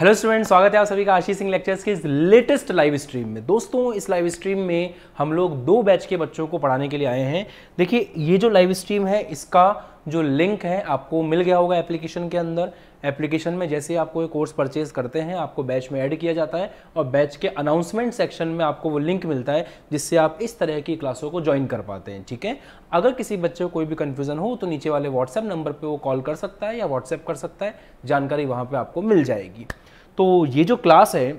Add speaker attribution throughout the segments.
Speaker 1: Hello student स्वागत है आप सभी का आशीष सिंह लेक्चर्स के इस लेटेस्ट लाइव स्ट्रीम में दोस्तों इस लाइव स्ट्रीम में हम लोग दो बैच के बच्चों को पढ़ाने के लिए आए हैं देखिए ये जो लाइव स्ट्रीम है इसका जो लिंक है आपको मिल गया होगा एप्लीकेशन के अंदर एप्लीकेशन में जैसे आपको ये कोर्स परचेज करते हैं आपको बैच में ऐड किया जाता है और बैच के अनाउंसमेंट सेक्शन में आपको वो लिंक मिलता है जिससे आप इस तरह की क्लासों को ज्वाइन कर पाते हैं ठीक है अगर किसी बच्चे को कोई भी कन्फ्यूज़न हो तो नीचे वाले व्हाट्सएप नंबर पर वो कॉल कर सकता है या व्हाट्सएप कर सकता है जानकारी वहाँ पर आपको मिल जाएगी तो ये जो क्लास है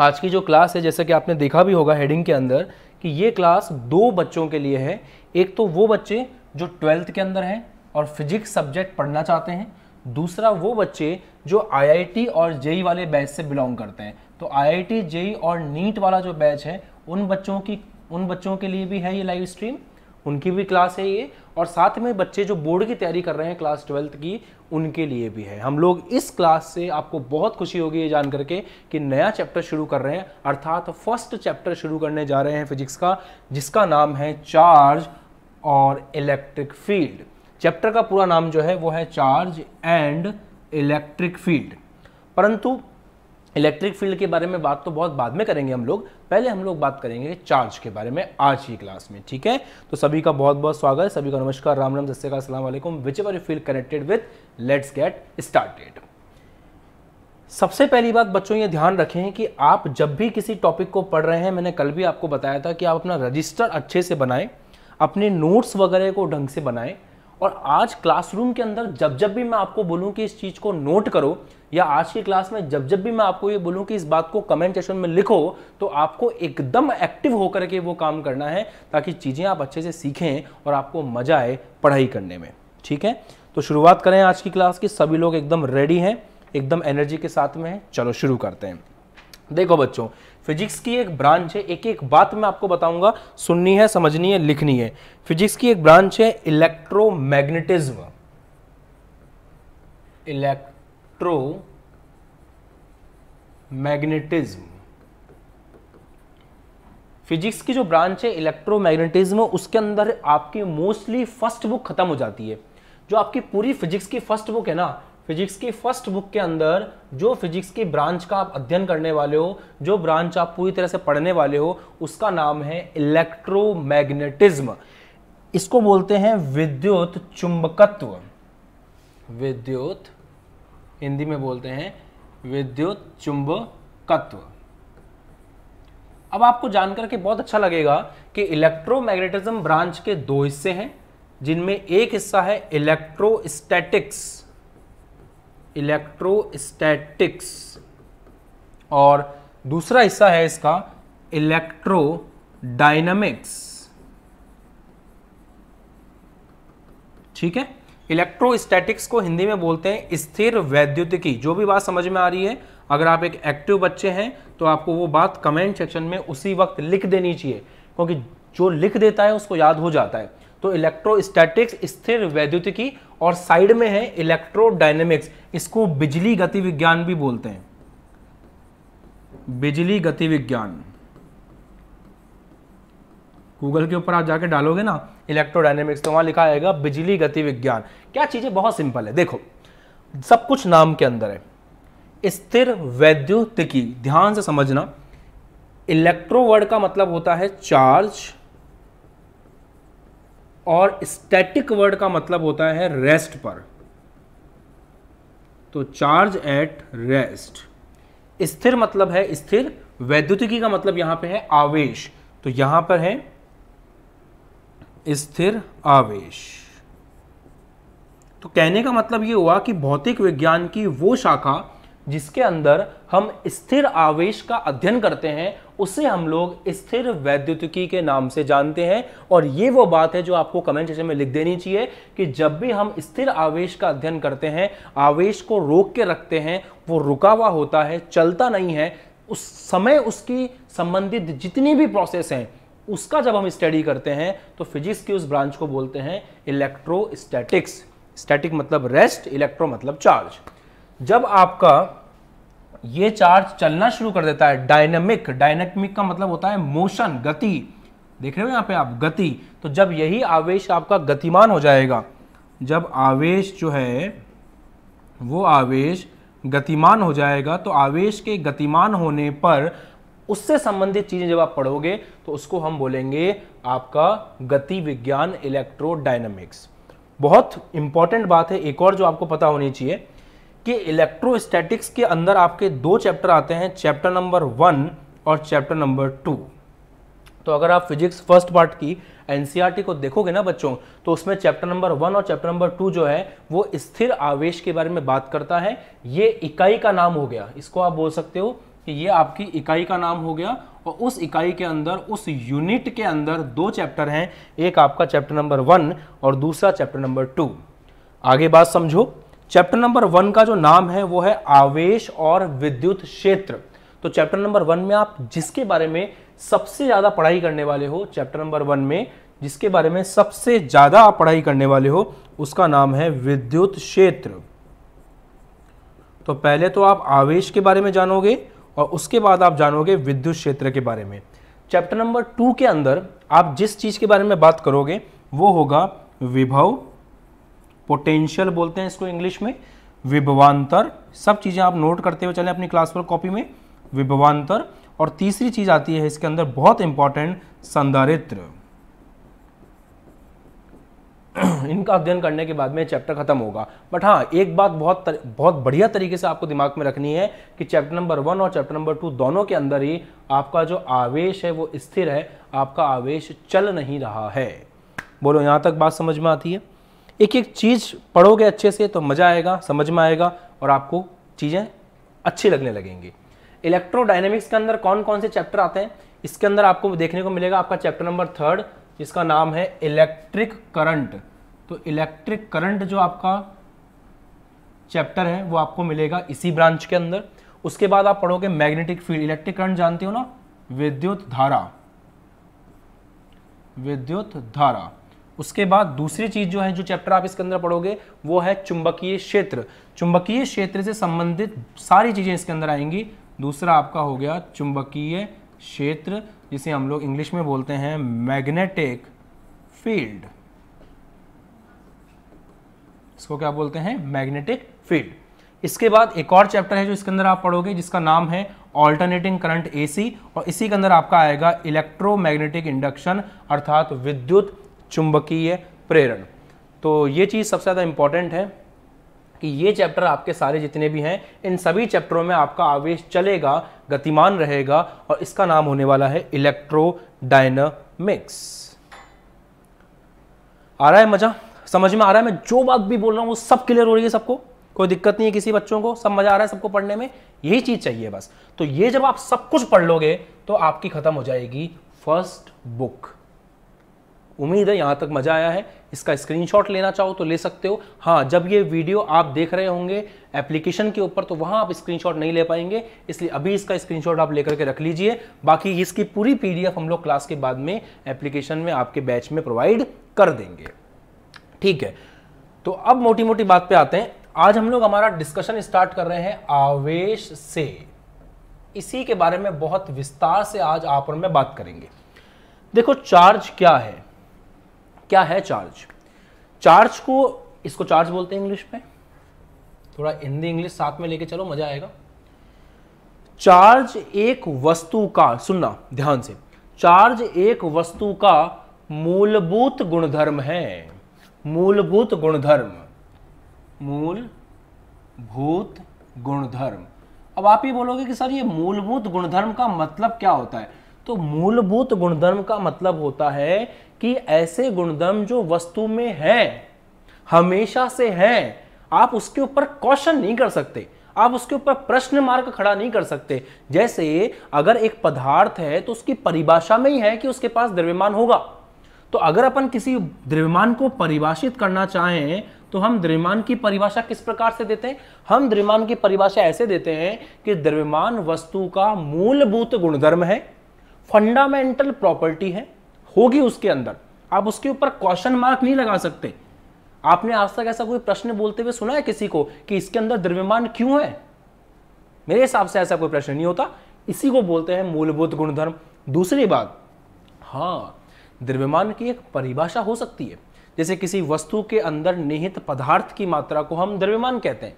Speaker 1: आज की जो क्लास है जैसा कि आपने देखा भी होगा हेडिंग के अंदर कि ये क्लास दो बच्चों के लिए है एक तो वो बच्चे जो ट्वेल्थ के अंदर हैं और फिजिक्स सब्जेक्ट पढ़ना चाहते हैं दूसरा वो बच्चे जो आईआईटी और जेई e वाले बैच से बिलोंग करते हैं तो आईआईटी जेई e और नीट वाला जो बैच है उन बच्चों की उन बच्चों के लिए भी है ये लाइव स्ट्रीम उनकी भी क्लास है ये और साथ में बच्चे जो बोर्ड की तैयारी कर रहे हैं क्लास ट्वेल्थ की उनके लिए भी है हम लोग इस क्लास से आपको बहुत खुशी होगी ये जान करके कि नया चैप्टर शुरू कर रहे हैं अर्थात फर्स्ट चैप्टर शुरू करने जा रहे हैं फिजिक्स का जिसका नाम है चार्ज और इलेक्ट्रिक फील्ड चैप्टर का पूरा नाम जो है वो है चार्ज एंड इलेक्ट्रिक फील्ड परंतु इलेक्ट्रिक फील्ड के बारे में बात तो बहुत बाद में करेंगे हम लोग पहले हम लोग बात करेंगे चार्ज के बारे में आज की क्लास में ठीक है तो सभी का बहुत बहुत स्वागत है सभी का नमस्कार राम राम जस्ते अस्सलाम whichever you feel connected with let's get started सबसे पहली बात बच्चों ये ध्यान रखें कि आप जब भी किसी टॉपिक को पढ़ रहे हैं मैंने कल भी आपको बताया था कि आप अपना रजिस्टर अच्छे से बनाएं अपने नोट्स वगैरह को ढंग से बनाएं और आज क्लासरूम के अंदर जब जब भी मैं आपको बोलूँ कि इस चीज़ को नोट करो या आज की क्लास में जब जब भी मैं आपको ये बोलूँ कि इस बात को कमेंट सेशन में लिखो तो आपको एकदम एक्टिव होकर के वो काम करना है ताकि चीज़ें आप अच्छे से सीखें और आपको मज़ा आए पढ़ाई करने में ठीक है तो शुरुआत करें आज की क्लास की सभी लोग एकदम रेडी हैं एकदम एनर्जी के साथ में हैं चलो शुरू करते हैं देखो बच्चों फिजिक्स की एक ब्रांच है एक एक बात मैं आपको बताऊंगा सुननी है समझनी है लिखनी है फिजिक्स की एक ब्रांच है इलेक्ट्रोमैग्नेटिज्म इलेक्ट्रो मैग्नेटिज्म फिजिक्स की जो ब्रांच है इलेक्ट्रोमैग्नेटिज्म उसके अंदर आपकी मोस्टली फर्स्ट बुक खत्म हो जाती है जो आपकी पूरी फिजिक्स की फर्स्ट बुक है ना फिजिक्स की फर्स्ट बुक के अंदर जो फिजिक्स की ब्रांच का आप अध्ययन करने वाले हो जो ब्रांच आप पूरी तरह से पढ़ने वाले हो उसका नाम है इलेक्ट्रोमैग्नेटिज्म इसको बोलते हैं विद्युत चुंबकत्व विद्युत हिंदी में बोलते हैं विद्युत चुंबकत्व अब आपको जानकर के बहुत अच्छा लगेगा कि इलेक्ट्रोमैग्नेटिज्म ब्रांच के दो हिस्से हैं जिनमें एक हिस्सा है इलेक्ट्रोस्टैटिक्स इलेक्ट्रोस्टैटिक्स और दूसरा हिस्सा है इसका इलेक्ट्रो डायनामिक्स ठीक है इलेक्ट्रोस्टैटिक्स को हिंदी में बोलते हैं स्थिर वैद्युतिकी जो भी बात समझ में आ रही है अगर आप एक एक्टिव बच्चे हैं तो आपको वो बात कमेंट सेक्शन में उसी वक्त लिख देनी चाहिए क्योंकि जो लिख देता है उसको याद हो जाता है तो इलेक्ट्रोस्टैटिक्स स्थिर वैद्युतिकी और साइड में है डायनेमिक्स इसको बिजली गति विज्ञान भी बोलते हैं बिजली गति विज्ञान गूगल के ऊपर आप जाके डालोगे ना इलेक्ट्रोडाइनेमिक्स तो वहां लिखा आएगा बिजली गति विज्ञान क्या चीजें बहुत सिंपल है देखो सब कुछ नाम के अंदर है स्थिर वैद्युतिकी ध्यान से समझना इलेक्ट्रोवर्ड का मतलब होता है चार्ज और स्टैटिक वर्ड का मतलब होता है रेस्ट पर तो चार्ज एट रेस्ट स्थिर मतलब है स्थिर वैद्युतिकी का मतलब यहां पे है आवेश तो यहां पर है स्थिर आवेश तो कहने का मतलब यह हुआ कि भौतिक विज्ञान की वो शाखा जिसके अंदर हम स्थिर आवेश का अध्ययन करते हैं उसे हम लोग स्थिर वैद्युतिकी के नाम से जानते हैं और ये वो बात है जो आपको कमेंट सेक्शन में लिख देनी चाहिए कि जब भी हम स्थिर आवेश का अध्ययन करते हैं आवेश को रोक के रखते हैं वो रुका हुआ होता है चलता नहीं है उस समय उसकी संबंधित जितनी भी प्रोसेस हैं उसका जब हम स्टडी करते हैं तो फिजिक्स की उस ब्रांच को बोलते हैं इलेक्ट्रोस्टैटिक्स स्टैटिक मतलब रेस्ट इलेक्ट्रो मतलब चार्ज जब आपका ये चार्ज चलना शुरू कर देता है डायनेमिक डायनेमिक का मतलब होता है मोशन गति देख रहे हो यहाँ पे आप गति तो जब यही आवेश आपका गतिमान हो जाएगा जब आवेश जो है वो आवेश गतिमान हो जाएगा तो आवेश के गतिमान होने पर उससे संबंधित चीज़ें जब आप पढ़ोगे तो उसको हम बोलेंगे आपका गति विज्ञान इलेक्ट्रोडायनामिक्स बहुत इंपॉर्टेंट बात है एक और जो आपको पता होनी चाहिए कि इलेक्ट्रोस्टैटिक्स के अंदर आपके दो चैप्टर आते हैं चैप्टर नंबर वन और चैप्टर नंबर टू तो अगर आप फिजिक्स फर्स्ट पार्ट की एनसीईआरटी e को देखोगे ना बच्चों तो उसमें चैप्टर नंबर वन और चैप्टर नंबर टू जो है वो स्थिर आवेश के बारे में बात करता है ये इकाई का नाम हो गया इसको आप बोल सकते हो कि ये आपकी इकाई का नाम हो गया और उस इकाई के अंदर उस यूनिट के अंदर दो चैप्टर हैं एक आपका चैप्टर नंबर वन और दूसरा चैप्टर नंबर टू आगे बात समझो चैप्टर नंबर वन का जो नाम है वो है आवेश और विद्युत क्षेत्र तो चैप्टर नंबर वन में आप जिसके बारे में सबसे ज़्यादा पढ़ाई करने वाले हो चैप्टर नंबर वन में जिसके बारे में सबसे ज़्यादा आप पढ़ाई करने वाले हो उसका नाम है विद्युत क्षेत्र तो पहले तो आप आवेश के बारे में जानोगे और उसके बाद आप जानोगे विद्युत क्षेत्र के बारे में चैप्टर नंबर टू के अंदर आप जिस चीज़ के बारे में बात करोगे वो होगा विभव पोटेंशियल बोलते हैं इसको इंग्लिश में विभवान्तर सब चीज़ें आप नोट करते हुए चलें अपनी क्लास वर्क कॉपी में विभवान्तर और तीसरी चीज़ आती है इसके अंदर बहुत इंपॉर्टेंट संधारित्र इनका अध्ययन करने के बाद में चैप्टर खत्म होगा बट हाँ एक बात बहुत तर, बहुत बढ़िया तरीके से आपको दिमाग में रखनी है कि चैप्टर नंबर वन और चैप्टर नंबर टू दोनों के अंदर ही आपका जो आवेश है वो स्थिर है आपका आवेश चल नहीं रहा है बोलो यहां तक बात समझ में आती है एक एक चीज़ पढ़ोगे अच्छे से तो मज़ा आएगा समझ में आएगा और आपको चीज़ें अच्छी लगने लगेंगी इलेक्ट्रोडाइनमिक्स के अंदर कौन कौन से चैप्टर आते हैं इसके अंदर आपको देखने को मिलेगा आपका चैप्टर नंबर थर्ड जिसका नाम है इलेक्ट्रिक करंट तो इलेक्ट्रिक करंट जो आपका चैप्टर है वो आपको मिलेगा इसी ब्रांच के अंदर उसके बाद आप पढ़ोगे मैग्नेटिक फील्ड इलेक्ट्रिक करंट जानते हो ना विद्युत धारा विद्युत धारा उसके बाद दूसरी चीज जो है जो चैप्टर आप इसके अंदर पढ़ोगे वो है चुंबकीय क्षेत्र चुंबकीय क्षेत्र से संबंधित सारी चीज़ें इसके अंदर आएंगी दूसरा आपका हो गया चुंबकीय क्षेत्र जिसे हम लोग इंग्लिश में बोलते हैं मैग्नेटिक फील्ड इसको क्या बोलते हैं मैग्नेटिक फील्ड इसके बाद एक और चैप्टर है जो इसके अंदर आप पढ़ोगे जिसका नाम है ऑल्टरनेटिंग करंट एसी और इसी के अंदर आपका आएगा इलेक्ट्रोमैग्नेटिक इंडक्शन अर्थात विद्युत चुंबकीय प्रेरण तो ये चीज़ सबसे ज़्यादा इम्पॉर्टेंट है कि ये चैप्टर आपके सारे जितने भी हैं इन सभी चैप्टरों में आपका आवेश चलेगा गतिमान रहेगा और इसका नाम होने वाला है इलेक्ट्रो डायनामिक्स आ रहा है मजा समझ में आ रहा है मैं जो बात भी बोल रहा हूँ वो सब क्लियर हो रही है सबको कोई दिक्कत नहीं है किसी बच्चों को सब मजा आ रहा है सबको पढ़ने में यही चीज़ चाहिए बस तो ये जब आप सब कुछ पढ़ लोगे तो आपकी खत्म हो जाएगी फर्स्ट बुक उम्मीद है यहाँ तक मज़ा आया है इसका स्क्रीनशॉट लेना चाहो तो ले सकते हो हाँ जब ये वीडियो आप देख रहे होंगे एप्लीकेशन के ऊपर तो वहाँ आप स्क्रीनशॉट नहीं ले पाएंगे इसलिए अभी इसका स्क्रीनशॉट आप लेकर के रख लीजिए बाकी इसकी पूरी पीडीएफ हम लोग क्लास के बाद में एप्लीकेशन में आपके बैच में प्रोवाइड कर देंगे ठीक है तो अब मोटी मोटी बात पे आते हैं आज हम लोग हमारा डिस्कशन स्टार्ट कर रहे हैं आवेश से इसी के बारे में बहुत विस्तार से आज आप और मैं बात करेंगे देखो चार्ज क्या है क्या है चार्ज चार्ज को इसको चार्ज बोलते हैं इंग्लिश में थोड़ा हिंदी इंग्लिश साथ में लेके चलो मजा आएगा चार्ज एक वस्तु का सुनना ध्यान से चार्ज एक वस्तु का मूलभूत गुणधर्म है मूलभूत गुणधर्म भूत गुणधर्म अब आप ही बोलोगे कि सर ये मूलभूत गुणधर्म का मतलब क्या होता है तो मूलभूत गुणधर्म का मतलब होता है कि ऐसे गुणधर्म जो वस्तु में हैं हमेशा से हैं आप उसके ऊपर क्वेश्चन नहीं कर सकते आप उसके ऊपर प्रश्न मार्क खड़ा नहीं कर सकते जैसे अगर एक पदार्थ है तो उसकी परिभाषा में ही है कि उसके पास द्रव्यमान होगा तो अगर अपन किसी द्रव्यमान को परिभाषित करना चाहें तो हम द्रव्यमान की परिभाषा किस प्रकार से देते हैं हम द्रव्यमान की परिभाषा ऐसे देते हैं कि द्रव्यमान वस्तु का मूलभूत गुणधर्म है फंडामेंटल प्रॉपर्टी है होगी उसके अंदर आप उसके ऊपर क्वेश्चन मार्क नहीं लगा सकते आपने आज तक ऐसा कोई प्रश्न बोलते हुए सुना है किसी को कि इसके अंदर द्रव्यमान क्यों है मेरे हिसाब से ऐसा कोई प्रश्न नहीं होता इसी को बोलते हैं मूलभूत गुणधर्म दूसरी बात हाँ द्रव्यमान की एक परिभाषा हो सकती है जैसे किसी वस्तु के अंदर निहित पदार्थ की मात्रा को हम द्रव्यमान कहते हैं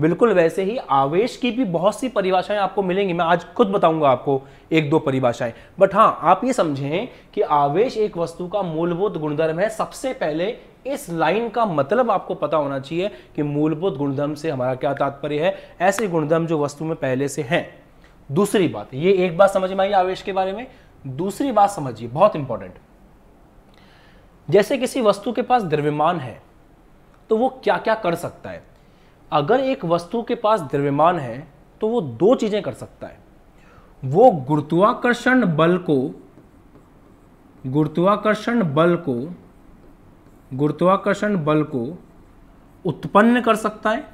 Speaker 1: बिल्कुल वैसे ही आवेश की भी बहुत सी परिभाषाएं आपको मिलेंगी मैं आज खुद बताऊंगा आपको एक दो परिभाषाएं बट हाँ आप ये समझें कि आवेश एक वस्तु का मूलभूत गुणधर्म है सबसे पहले इस लाइन का मतलब आपको पता होना चाहिए कि मूलभूत गुणधर्म से हमारा क्या तात्पर्य है ऐसे गुणधर्म जो वस्तु में पहले से हैं दूसरी बात ये एक बात समझ में आई आवेश के बारे में दूसरी बात समझिए बहुत इंपॉर्टेंट जैसे किसी वस्तु के पास द्रव्यमान है तो वो क्या क्या कर सकता है अगर एक वस्तु के पास द्रव्यमान है तो वो दो चीजें कर सकता है वो गुरुत्वाकर्षण बल को गुरुत्वाकर्षण बल को गुरुत्वाकर्षण बल को उत्पन्न कर सकता है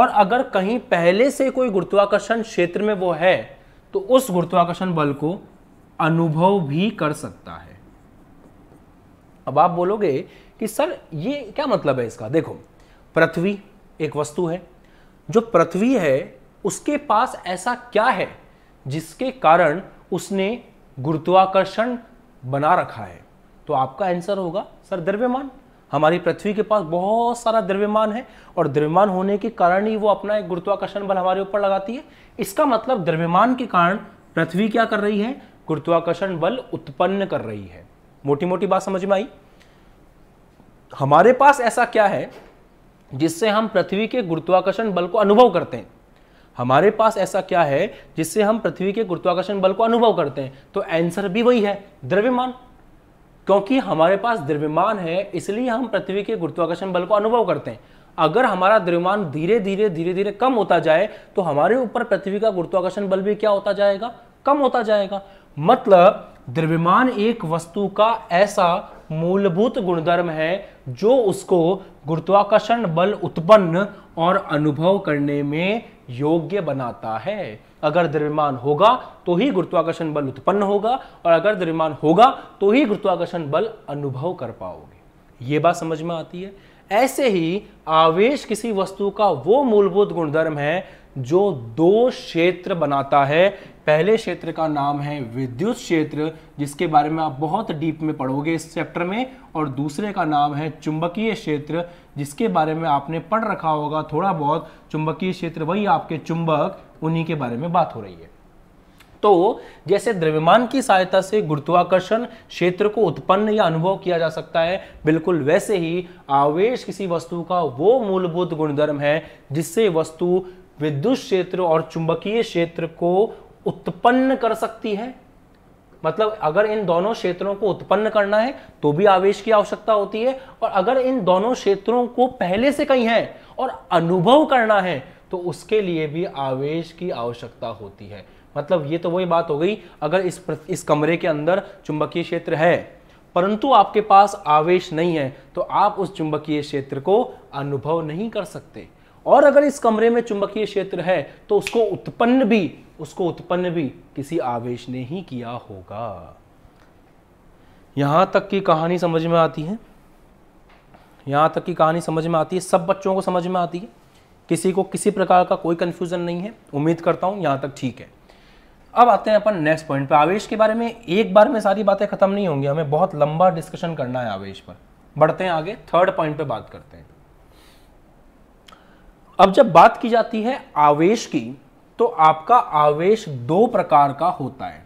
Speaker 1: और अगर कहीं पहले से कोई गुरुत्वाकर्षण क्षेत्र में वो है तो उस गुरुत्वाकर्षण बल को अनुभव भी कर सकता है अब आप बोलोगे कि सर ये क्या मतलब है इसका देखो पृथ्वी एक वस्तु है जो पृथ्वी है उसके पास ऐसा क्या है जिसके कारण उसने गुरुत्वाकर्षण बना रखा है तो आपका आंसर होगा सर द्रव्यमान हमारी पृथ्वी के पास बहुत सारा द्रव्यमान है और द्रव्यमान होने के कारण ही वो अपना एक गुरुत्वाकर्षण बल हमारे ऊपर लगाती है इसका मतलब द्रव्यमान के कारण पृथ्वी क्या कर रही है गुरुत्वाकर्षण बल उत्पन्न कर रही है मोटी मोटी बात समझ में आई हमारे पास ऐसा क्या है जिससे हम पृथ्वी के गुरुत्वाकर्षण बल को अनुभव करते हैं हमारे पास ऐसा क्या है जिससे हम पृथ्वी के गुरुत्वाकर्षण बल को अनुभव करते हैं तो आंसर भी वही है द्रव्यमान क्योंकि हमारे पास द्रव्यमान है इसलिए हम पृथ्वी के गुरुत्वाकर्षण बल को अनुभव करते हैं अगर हमारा द्रव्यमान धीरे धीरे धीरे धीरे कम होता जाए तो हमारे ऊपर पृथ्वी का गुरुत्वाकर्षण बल भी क्या होता जाएगा कम होता जाएगा मतलब द्रव्यमान एक वस्तु का ऐसा मूलभूत गुणधर्म है जो उसको गुरुत्वाकर्षण बल उत्पन्न और अनुभव करने में योग्य बनाता है अगर द्रव्यमान होगा तो ही गुरुत्वाकर्षण बल उत्पन्न होगा और अगर द्रव्यमान होगा तो ही गुरुत्वाकर्षण बल अनुभव कर पाओगे ये बात समझ में आती है ऐसे ही आवेश किसी वस्तु का वो मूलभूत गुणधर्म है जो दो क्षेत्र बनाता है पहले क्षेत्र का नाम है विद्युत क्षेत्र जिसके बारे में आप बहुत डीप में पढ़ोगे इस चैप्टर में और दूसरे का नाम है चुंबकीय क्षेत्र जिसके बारे में आपने पढ़ रखा होगा थोड़ा बहुत चुंबकीय क्षेत्र वही आपके चुंबक उन्हीं के बारे में बात हो रही है तो जैसे द्रव्यमान की सहायता से गुरुत्वाकर्षण क्षेत्र को उत्पन्न या अनुभव किया जा सकता है बिल्कुल वैसे ही आवेश किसी वस्तु का वो मूलभूत गुणधर्म है जिससे वस्तु विद्युत क्षेत्र और चुंबकीय क्षेत्र को उत्पन्न कर सकती है मतलब अगर इन दोनों क्षेत्रों को उत्पन्न करना है तो भी आवेश की आवश्यकता होती है और अगर इन दोनों क्षेत्रों को पहले से कहीं है और अनुभव करना है तो उसके लिए भी आवेश की आवश्यकता होती है मतलब ये तो वही बात हो गई अगर इस इस कमरे के अंदर चुंबकीय क्षेत्र है परंतु आपके पास आवेश नहीं है तो आप उस चुंबकीय क्षेत्र को अनुभव नहीं कर सकते और अगर इस कमरे में चुंबकीय क्षेत्र है तो उसको उत्पन्न भी उसको उत्पन्न भी किसी आवेश ने ही किया होगा यहां तक की कहानी समझ में आती है यहां तक की कहानी समझ में आती है सब बच्चों को समझ में आती है किसी को किसी प्रकार का कोई कंफ्यूजन नहीं है उम्मीद करता हूं यहां तक ठीक है अब आते हैं अपन नेक्स्ट पॉइंट पे आवेश के बारे में एक बार में सारी बातें खत्म नहीं होंगी हमें बहुत लंबा डिस्कशन करना है आवेश पर बढ़ते हैं आगे थर्ड पॉइंट पे बात करते हैं अब जब बात की जाती है आवेश की तो आपका आवेश दो प्रकार का होता है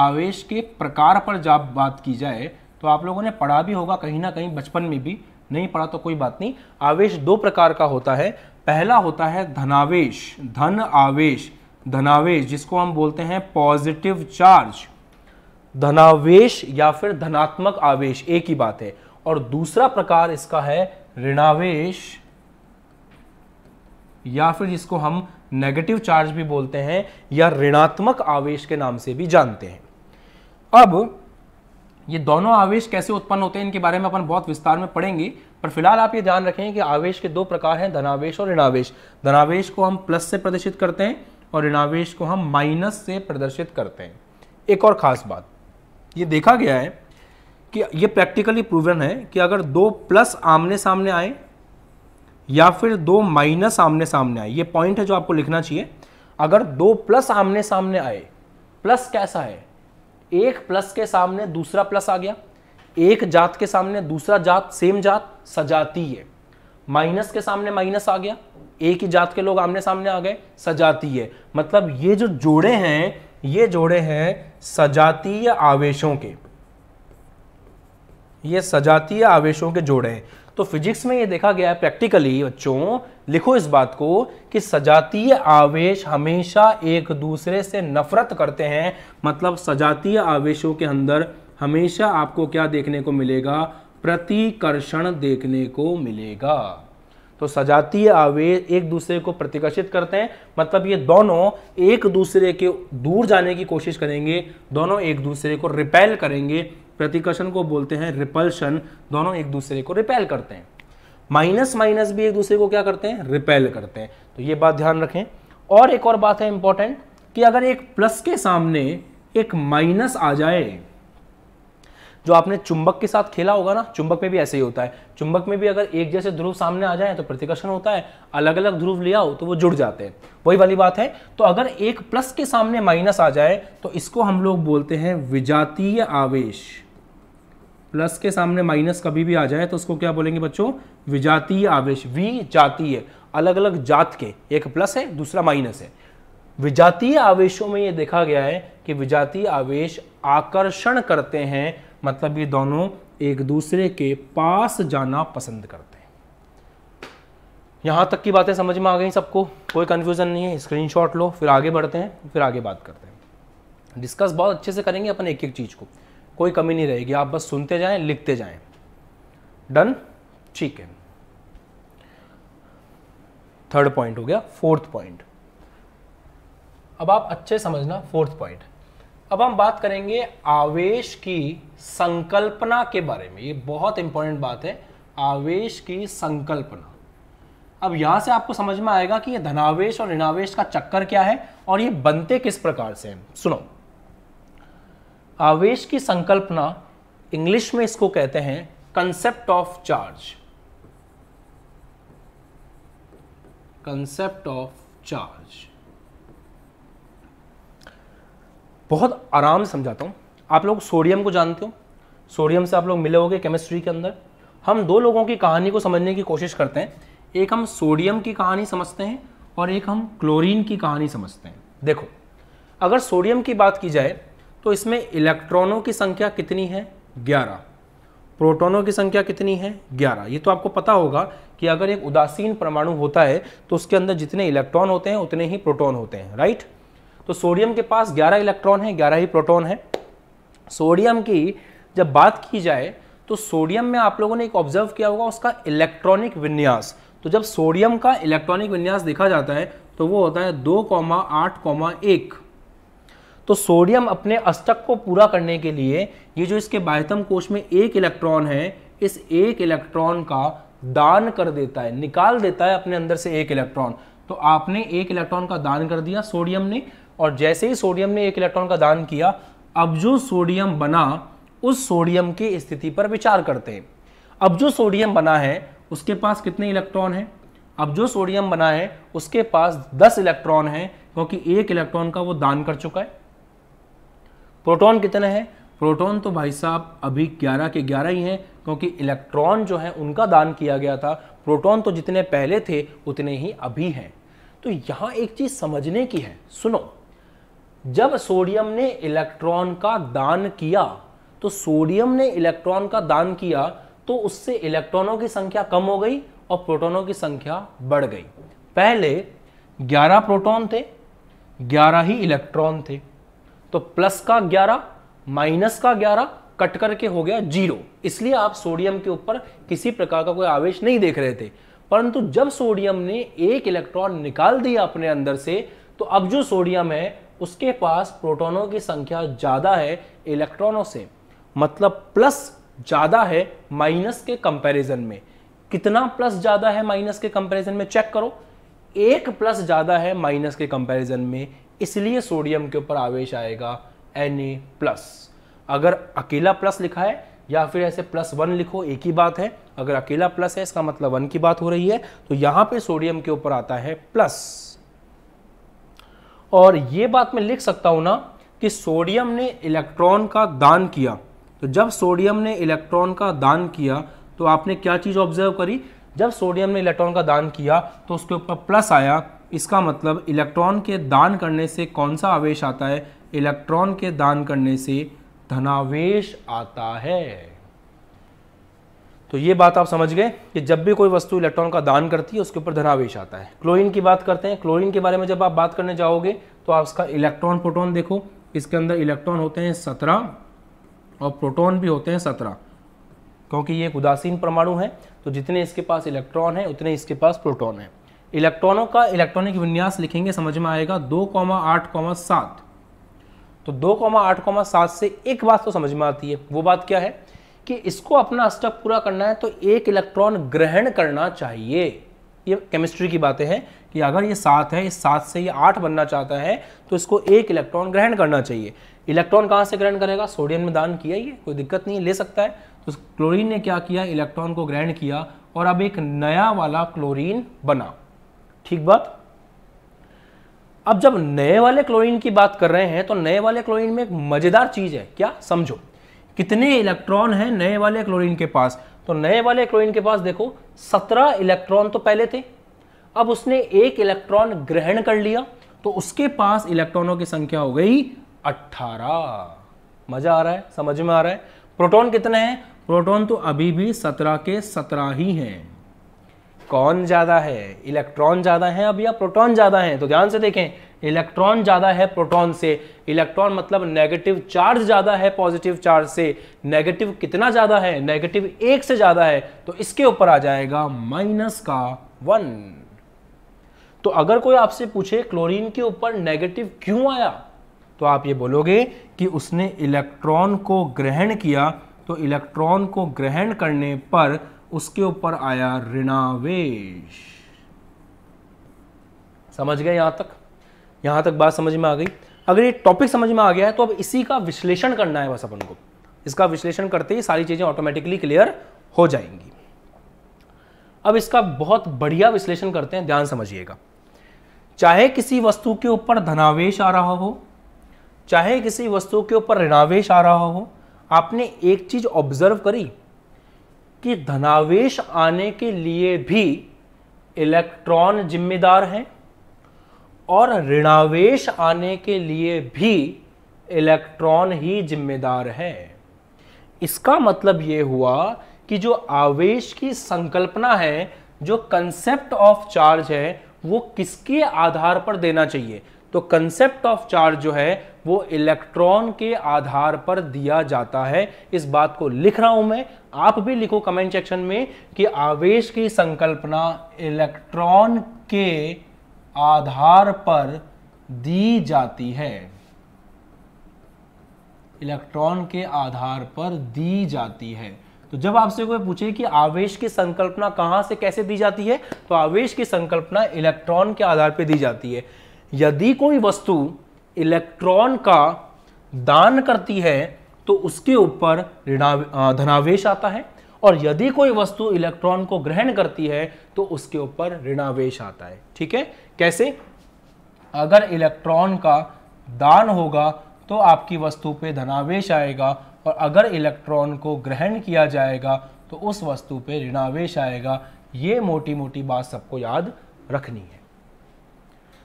Speaker 1: आवेश के प्रकार पर जब बात की जाए तो आप लोगों ने पढ़ा भी होगा कहीं ना कहीं बचपन में भी नहीं पढ़ा तो कोई बात नहीं आवेश दो प्रकार का होता है पहला होता है धनावेश धन आवेश धनावेश जिसको हम बोलते हैं पॉजिटिव चार्ज धनावेश या फिर धनात्मक आवेश एक ही बात है और दूसरा प्रकार इसका है ऋणावेश या फिर जिसको हम नेगेटिव चार्ज भी बोलते हैं या ऋणात्मक आवेश के नाम से भी जानते हैं अब ये दोनों आवेश कैसे उत्पन्न होते हैं इनके बारे में अपन बहुत विस्तार में पढ़ेंगे पर फिलहाल आप ये ध्यान रखें कि आवेश के दो प्रकार हैं धनावेश और ऋणावेश धनावेश को हम प्लस से प्रदर्शित करते हैं और ऋणावेश को हम माइनस से प्रदर्शित करते हैं एक और खास बात ये देखा गया है कि ये प्रैक्टिकली प्रूवन है कि अगर दो प्लस आमने सामने आए या फिर दो माइनस आमने सामने आए ये पॉइंट है जो आपको लिखना चाहिए अगर दो प्लस आमने सामने आए प्लस कैसा है एक प्लस के सामने दूसरा प्लस आ गया एक जात के सामने दूसरा जात सेम जात सजाती है माइनस के सामने माइनस आ गया एक ही जात के लोग आमने सामने आ गए सजाती है मतलब ये जो जोड़े हैं ये जोड़े हैं सजातीय आवेशों के ये सजातीय आवेशों के जोड़े हैं तो फिजिक्स में ये देखा गया है प्रैक्टिकली बच्चों लिखो इस बात को कि सजातीय आवेश हमेशा एक दूसरे से नफरत करते हैं मतलब सजातीय आवेशों के अंदर हमेशा आपको क्या देखने को मिलेगा प्रतिकर्षण देखने को मिलेगा तो सजातीय आवेश एक दूसरे को प्रतिकर्षित करते हैं मतलब ये दोनों एक दूसरे के दूर जाने की कोशिश करेंगे दोनों एक दूसरे को रिपेल करेंगे प्रतिकर्षण को बोलते हैं रिपल्शन दोनों एक दूसरे को रिपेल करते हैं माइनस माइनस भी एक दूसरे को क्या करते हैं रिपेल करते हैं तो ये बात ध्यान रखें और एक और बात है इंपॉर्टेंट कि अगर एक प्लस के सामने एक माइनस आ जाए जो आपने चुंबक के साथ खेला होगा ना चुंबक में भी ऐसे ही होता है चुंबक में भी अगर एक जैसे ध्रुव सामने आ जाए तो प्रतिकर्षण होता है अलग अलग ध्रुव लिया हो तो वो जुड़ जाते हैं वही वाली बात है तो अगर एक प्लस के सामने माइनस आ जाए तो इसको हम लोग बोलते हैं विजातीय आवेश प्लस के सामने माइनस कभी भी आ जाए तो उसको क्या बोलेंगे बच्चों विजातीय आवेश जातीय अलग अलग जात के एक प्लस है दूसरा माइनस है विजातीय आवेशों में ये देखा गया है कि विजातीय आवेश आकर्षण करते हैं मतलब ये दोनों एक दूसरे के पास जाना पसंद करते हैं यहां तक की बातें समझ में आ गई सबको कोई कन्फ्यूज़न नहीं है स्क्रीनशॉट लो फिर आगे बढ़ते हैं फिर आगे बात करते हैं डिस्कस बहुत अच्छे से करेंगे अपन एक एक चीज़ को कोई कमी नहीं रहेगी आप बस सुनते जाएं लिखते जाएं डन ठीक है थर्ड पॉइंट हो गया फोर्थ पॉइंट अब आप अच्छे समझना फोर्थ पॉइंट अब हम बात करेंगे आवेश की संकल्पना के बारे में ये बहुत इंपॉर्टेंट बात है आवेश की संकल्पना अब यहां से आपको समझ में आएगा कि ये धनावेश और ऋणावेश का चक्कर क्या है और ये बनते किस प्रकार से हैं सुनो आवेश की संकल्पना इंग्लिश में इसको कहते हैं concept of charge concept of charge बहुत आराम से समझाता हूँ आप लोग सोडियम को जानते हो सोडियम से आप लोग मिले होंगे केमिस्ट्री के अंदर हम दो लोगों की कहानी को समझने की कोशिश करते हैं एक हम सोडियम की कहानी समझते हैं और एक हम क्लोरीन की कहानी समझते हैं देखो अगर सोडियम की बात की जाए तो इसमें इलेक्ट्रॉनों की संख्या कितनी है ग्यारह प्रोटोनों की संख्या कितनी है 11 ये तो आपको पता होगा कि अगर एक उदासीन परमाणु होता है तो उसके अंदर जितने इलेक्ट्रॉन होते हैं उतने ही प्रोटोन होते हैं राइट तो सोडियम के पास ग्यारह इलेक्ट्रॉन है ग्यारह ही प्रोटोन है सोडियम की जब बात की जाए तो सोडियम में आप लोगों ने एक ऑब्जर्व किया होगा उसका इलेक्ट्रॉनिक विन्यास तो जब सोडियम का इलेक्ट्रॉनिक विन्यास देखा जाता है तो वो होता है दो कौमा आठ कौमा एक तो सोडियम अपने अष्टक को पूरा करने के लिए ये जो इसके बाह्यतम कोष में एक इलेक्ट्रॉन है इस एक इलेक्ट्रॉन का दान कर देता है निकाल देता है अपने अंदर से एक इलेक्ट्रॉन तो आपने एक इलेक्ट्रॉन का दान कर दिया सोडियम ने और जैसे ही सोडियम ने एक इलेक्ट्रॉन का दान किया अब जो सोडियम बना उस सोडियम की स्थिति पर विचार करते हैं अब जो सोडियम बना है उसके पास कितने इलेक्ट्रॉन हैं अब जो सोडियम बना है उसके पास 10 इलेक्ट्रॉन हैं क्योंकि एक इलेक्ट्रॉन का वो दान कर चुका है प्रोटॉन कितने हैं प्रोटॉन तो भाई साहब अभी 11 के 11 ही हैं क्योंकि इलेक्ट्रॉन जो है उनका दान किया गया था प्रोटॉन तो जितने पहले थे उतने ही अभी हैं तो यहाँ एक चीज़ समझने की है सुनो जब सोडियम ने इलेक्ट्रॉन का दान किया तो सोडियम ने इलेक्ट्रॉन का दान किया तो उससे इलेक्ट्रॉनों की संख्या कम हो गई और प्रोटॉनों की संख्या बढ़ गई पहले 11 प्रोटॉन थे 11 ही इलेक्ट्रॉन थे तो प्लस का ग्यारह माइनस का ग्यारह कट करके हो गया जीरो इसलिए आप सोडियम के ऊपर किसी प्रकार का कोई आवेश नहीं देख रहे थे परंतु जब सोडियम ने एक इलेक्ट्रॉन निकाल दिया अपने अंदर से तो अब जो सोडियम है उसके पास प्रोटोनों की संख्या ज़्यादा है इलेक्ट्रॉनों से मतलब प्लस ज़्यादा है माइनस के कंपैरिजन में कितना प्लस ज़्यादा है माइनस के कंपैरिजन में चेक करो एक प्लस ज़्यादा है माइनस के कंपैरिजन में इसलिए सोडियम के ऊपर आवेश आएगा एन प्लस अगर अकेला प्लस लिखा है या फिर ऐसे प्लस वन लिखो एक ही बात है अगर अकेला प्लस है इसका मतलब वन की बात हो रही है तो यहां पे सोडियम के ऊपर आता है प्लस और ये बात मैं लिख सकता हूं ना कि सोडियम ने इलेक्ट्रॉन का दान किया तो जब सोडियम ने इलेक्ट्रॉन का दान किया तो आपने क्या चीज़ ऑब्जर्व करी जब सोडियम ने इलेक्ट्रॉन का दान किया तो उसके ऊपर प्लस आया इसका मतलब इलेक्ट्रॉन के दान करने से कौन सा आवेश आता है इलेक्ट्रॉन के दान करने से धनावेश आता है तो ये बात आप समझ गए कि जब भी कोई वस्तु इलेक्ट्रॉन का दान करती है उसके ऊपर धनावेश आता है क्लोरीन की बात करते हैं क्लोरीन के बारे में जब आप बात करने जाओगे तो आप उसका इलेक्ट्रॉन प्रोटोन देखो इसके अंदर इलेक्ट्रॉन होते हैं सत्रह और प्रोटोन भी होते हैं सत्रह क्योंकि ये एक उदासीन परमाणु है तो जितने इसके पास इलेक्ट्रॉन है उतने इसके पास प्रोटोन है इलेक्ट्रॉनों का इलेक्ट्रॉनिक विन्यास लिखेंगे समझ में आएगा दो कॉमा आठ कॉमा सात तो दो कॉमा आठ कॉमा सात से एक बात तो समझ में आती है वो बात क्या है कि इसको अपना स्टेप पूरा करना है तो एक इलेक्ट्रॉन ग्रहण करना चाहिए ये केमिस्ट्री की बातें हैं कि अगर ये सात है इस सात से ये आठ बनना चाहता है तो इसको एक इलेक्ट्रॉन ग्रहण करना चाहिए इलेक्ट्रॉन कहाँ से ग्रहण करेगा सोडियम में दान किया ये कोई दिक्कत नहीं ले सकता है तो क्लोरीन ने क्या किया इलेक्ट्रॉन को ग्रहण किया और अब एक नया वाला क्लोरीन बना ठीक बात अब जब नए वाले क्लोरीन की बात कर रहे हैं तो नए वाले क्लोरीन में एक मजेदार चीज है क्या समझो कितने इलेक्ट्रॉन है नए वाले क्लोरीन के पास तो नए वाले क्लोरीन के पास देखो सत्रह इलेक्ट्रॉन तो पहले थे अब उसने एक इलेक्ट्रॉन ग्रहण कर लिया तो उसके पास इलेक्ट्रॉनों की संख्या हो गई अट्ठारह मजा आ रहा है समझ में आ रहा है प्रोटॉन कितने हैं प्रोटॉन तो अभी भी सत्रह के सत्रह ही हैं कौन ज़्यादा है इलेक्ट्रॉन ज़्यादा है अब या प्रोटॉन ज़्यादा है तो ध्यान से देखें इलेक्ट्रॉन ज़्यादा है प्रोटॉन से इलेक्ट्रॉन मतलब नेगेटिव चार्ज ज़्यादा है पॉजिटिव चार्ज से नेगेटिव कितना ज़्यादा है नेगेटिव एक से ज़्यादा है तो इसके ऊपर आ जाएगा माइनस का वन तो अगर कोई आपसे पूछे क्लोरीन के ऊपर नेगेटिव क्यों आया तो आप ये बोलोगे कि उसने इलेक्ट्रॉन को ग्रहण किया तो इलेक्ट्रॉन को ग्रहण करने पर उसके ऊपर आया ऋणावेश समझ गए यहां तक यहां तक बात समझ में आ गई अगर ये टॉपिक समझ में आ गया है तो अब इसी का विश्लेषण करना है बस अपन को इसका विश्लेषण करते ही सारी चीजें ऑटोमेटिकली क्लियर हो जाएंगी अब इसका बहुत बढ़िया विश्लेषण करते हैं ध्यान समझिएगा चाहे किसी वस्तु के ऊपर धनावेश आ रहा हो चाहे किसी वस्तु के ऊपर ऋणावेश आ रहा हो आपने एक चीज ऑब्जर्व करी कि धनावेश आने के लिए भी इलेक्ट्रॉन जिम्मेदार हैं और ऋणावेश आने के लिए भी इलेक्ट्रॉन ही जिम्मेदार है इसका मतलब ये हुआ कि जो आवेश की संकल्पना है जो कंसेप्ट ऑफ चार्ज है वो किसके आधार पर देना चाहिए तो कंसेप्ट ऑफ चार्ज जो है वो इलेक्ट्रॉन के आधार पर दिया जाता है इस बात को लिख रहा हूं मैं आप भी लिखो कमेंट सेक्शन में कि आवेश की संकल्पना इलेक्ट्रॉन के आधार पर दी जाती है इलेक्ट्रॉन के आधार पर दी जाती है तो जब आपसे कोई पूछे कि आवेश की संकल्पना कहां से कैसे दी जाती है तो आवेश की संकल्पना इलेक्ट्रॉन के आधार पर दी जाती है यदि कोई वस्तु इलेक्ट्रॉन का दान करती है तो उसके ऊपर धनावेश आता है और यदि कोई वस्तु इलेक्ट्रॉन को ग्रहण करती है तो उसके ऊपर ऋणावेश आता है ठीक है कैसे अगर इलेक्ट्रॉन का दान होगा तो आपकी वस्तु पे धनावेश आएगा और अगर इलेक्ट्रॉन को ग्रहण किया जाएगा तो उस वस्तु पे ऋणावेश आएगा ये मोटी मोटी बात सबको याद रखनी है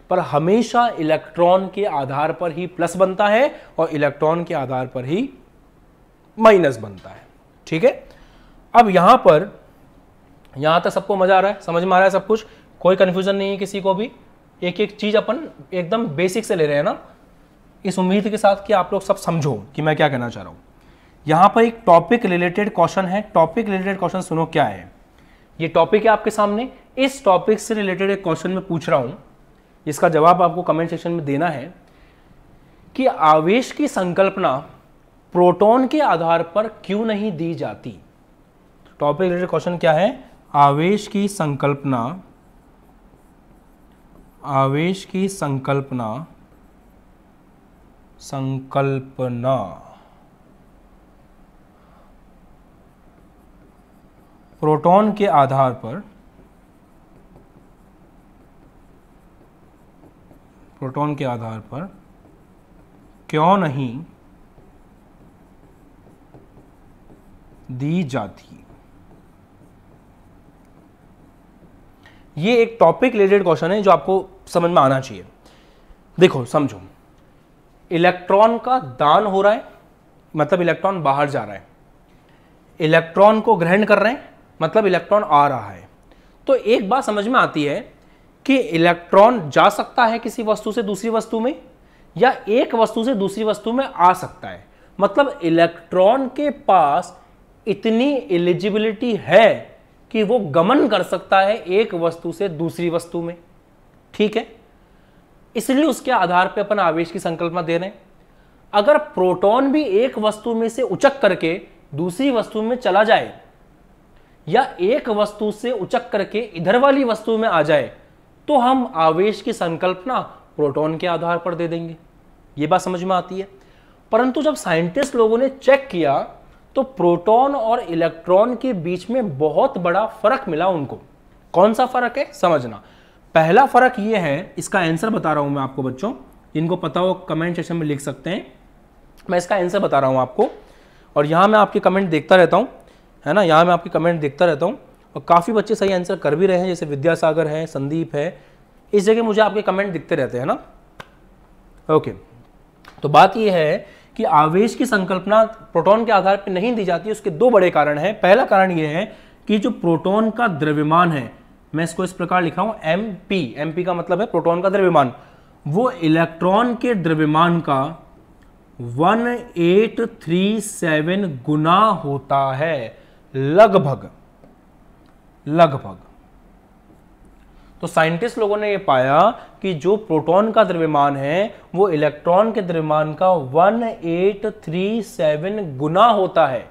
Speaker 1: पर हमेशा इलेक्ट्रॉन के आधार पर ही प्लस बनता है और इलेक्ट्रॉन के आधार पर ही माइनस बनता है ठीक है अब यहां पर यहां तक सबको मज़ा आ रहा है समझ में आ रहा है सब कुछ कोई कंफ्यूजन नहीं है किसी को भी एक एक चीज़ अपन एकदम बेसिक से ले रहे हैं ना इस उम्मीद के साथ कि आप लोग सब समझो कि मैं क्या कहना चाह रहा हूं यहाँ पर एक टॉपिक रिलेटेड क्वेश्चन है टॉपिक रिलेटेड क्वेश्चन सुनो क्या है ये टॉपिक है आपके सामने इस टॉपिक से रिलेटेड एक क्वेश्चन में पूछ रहा हूं जिसका जवाब आपको कमेंट सेक्शन में देना है कि आवेश की संकल्पना प्रोटॉन के आधार पर क्यों नहीं दी जाती टॉपिक रिलेटेड क्वेश्चन क्या है आवेश की संकल्पना आवेश की संकल्पना संकल्पना प्रोटॉन के आधार पर प्रोटॉन के आधार पर क्यों नहीं दी जाती ये एक टॉपिक रिलेटेड क्वेश्चन है जो आपको समझ में आना चाहिए देखो समझो इलेक्ट्रॉन का दान हो रहा है मतलब इलेक्ट्रॉन बाहर जा रहा है इलेक्ट्रॉन को ग्रहण कर रहे हैं मतलब इलेक्ट्रॉन आ रहा है तो एक बात समझ में आती है कि इलेक्ट्रॉन जा सकता है किसी वस्तु से दूसरी वस्तु में या एक वस्तु से दूसरी वस्तु में आ सकता है मतलब इलेक्ट्रॉन के पास इतनी एलिजिबिलिटी है कि वो गमन कर सकता है एक वस्तु से दूसरी वस्तु में ठीक है इसलिए उसके आधार पर अपन आवेश की संकल्पना दे रहे हैं अगर प्रोटॉन भी एक वस्तु में से उचक करके दूसरी वस्तु में चला जाए या एक वस्तु से उचक करके इधर वाली वस्तु में आ जाए तो हम आवेश की संकल्पना प्रोटॉन के आधार पर दे देंगे ये बात समझ में आती है परंतु जब साइंटिस्ट लोगों ने चेक किया तो प्रोटॉन और इलेक्ट्रॉन के बीच में बहुत बड़ा फर्क मिला उनको कौन सा फर्क है समझना पहला फर्क ये है इसका आंसर बता रहा हूं मैं आपको बच्चों जिनको पता हो कमेंट सेक्शन में लिख सकते हैं मैं इसका आंसर बता रहा हूं आपको और यहां मैं आपके कमेंट देखता रहता हूं है ना यहां मैं आपके कमेंट देखता रहता हूँ और काफ़ी बच्चे सही आंसर कर भी रहे हैं जैसे विद्यासागर है संदीप है इस जगह मुझे आपके कमेंट दिखते रहते हैं ना ओके तो बात यह है कि आवेश की संकल्पना प्रोटॉन के आधार पर नहीं दी जाती उसके दो बड़े कारण हैं पहला कारण यह है कि जो प्रोटॉन का द्रव्यमान है मैं इसको इस प्रकार लिखा हूं एम पी एम पी का मतलब है प्रोटॉन का द्रव्यमान वो इलेक्ट्रॉन के द्रव्यमान का 1837 गुना होता है लगभग लगभग तो साइंटिस्ट लोगों ने ये पाया कि जो प्रोटॉन का द्रव्यमान है वो इलेक्ट्रॉन के द्रव्यमान का 1837 गुना होता है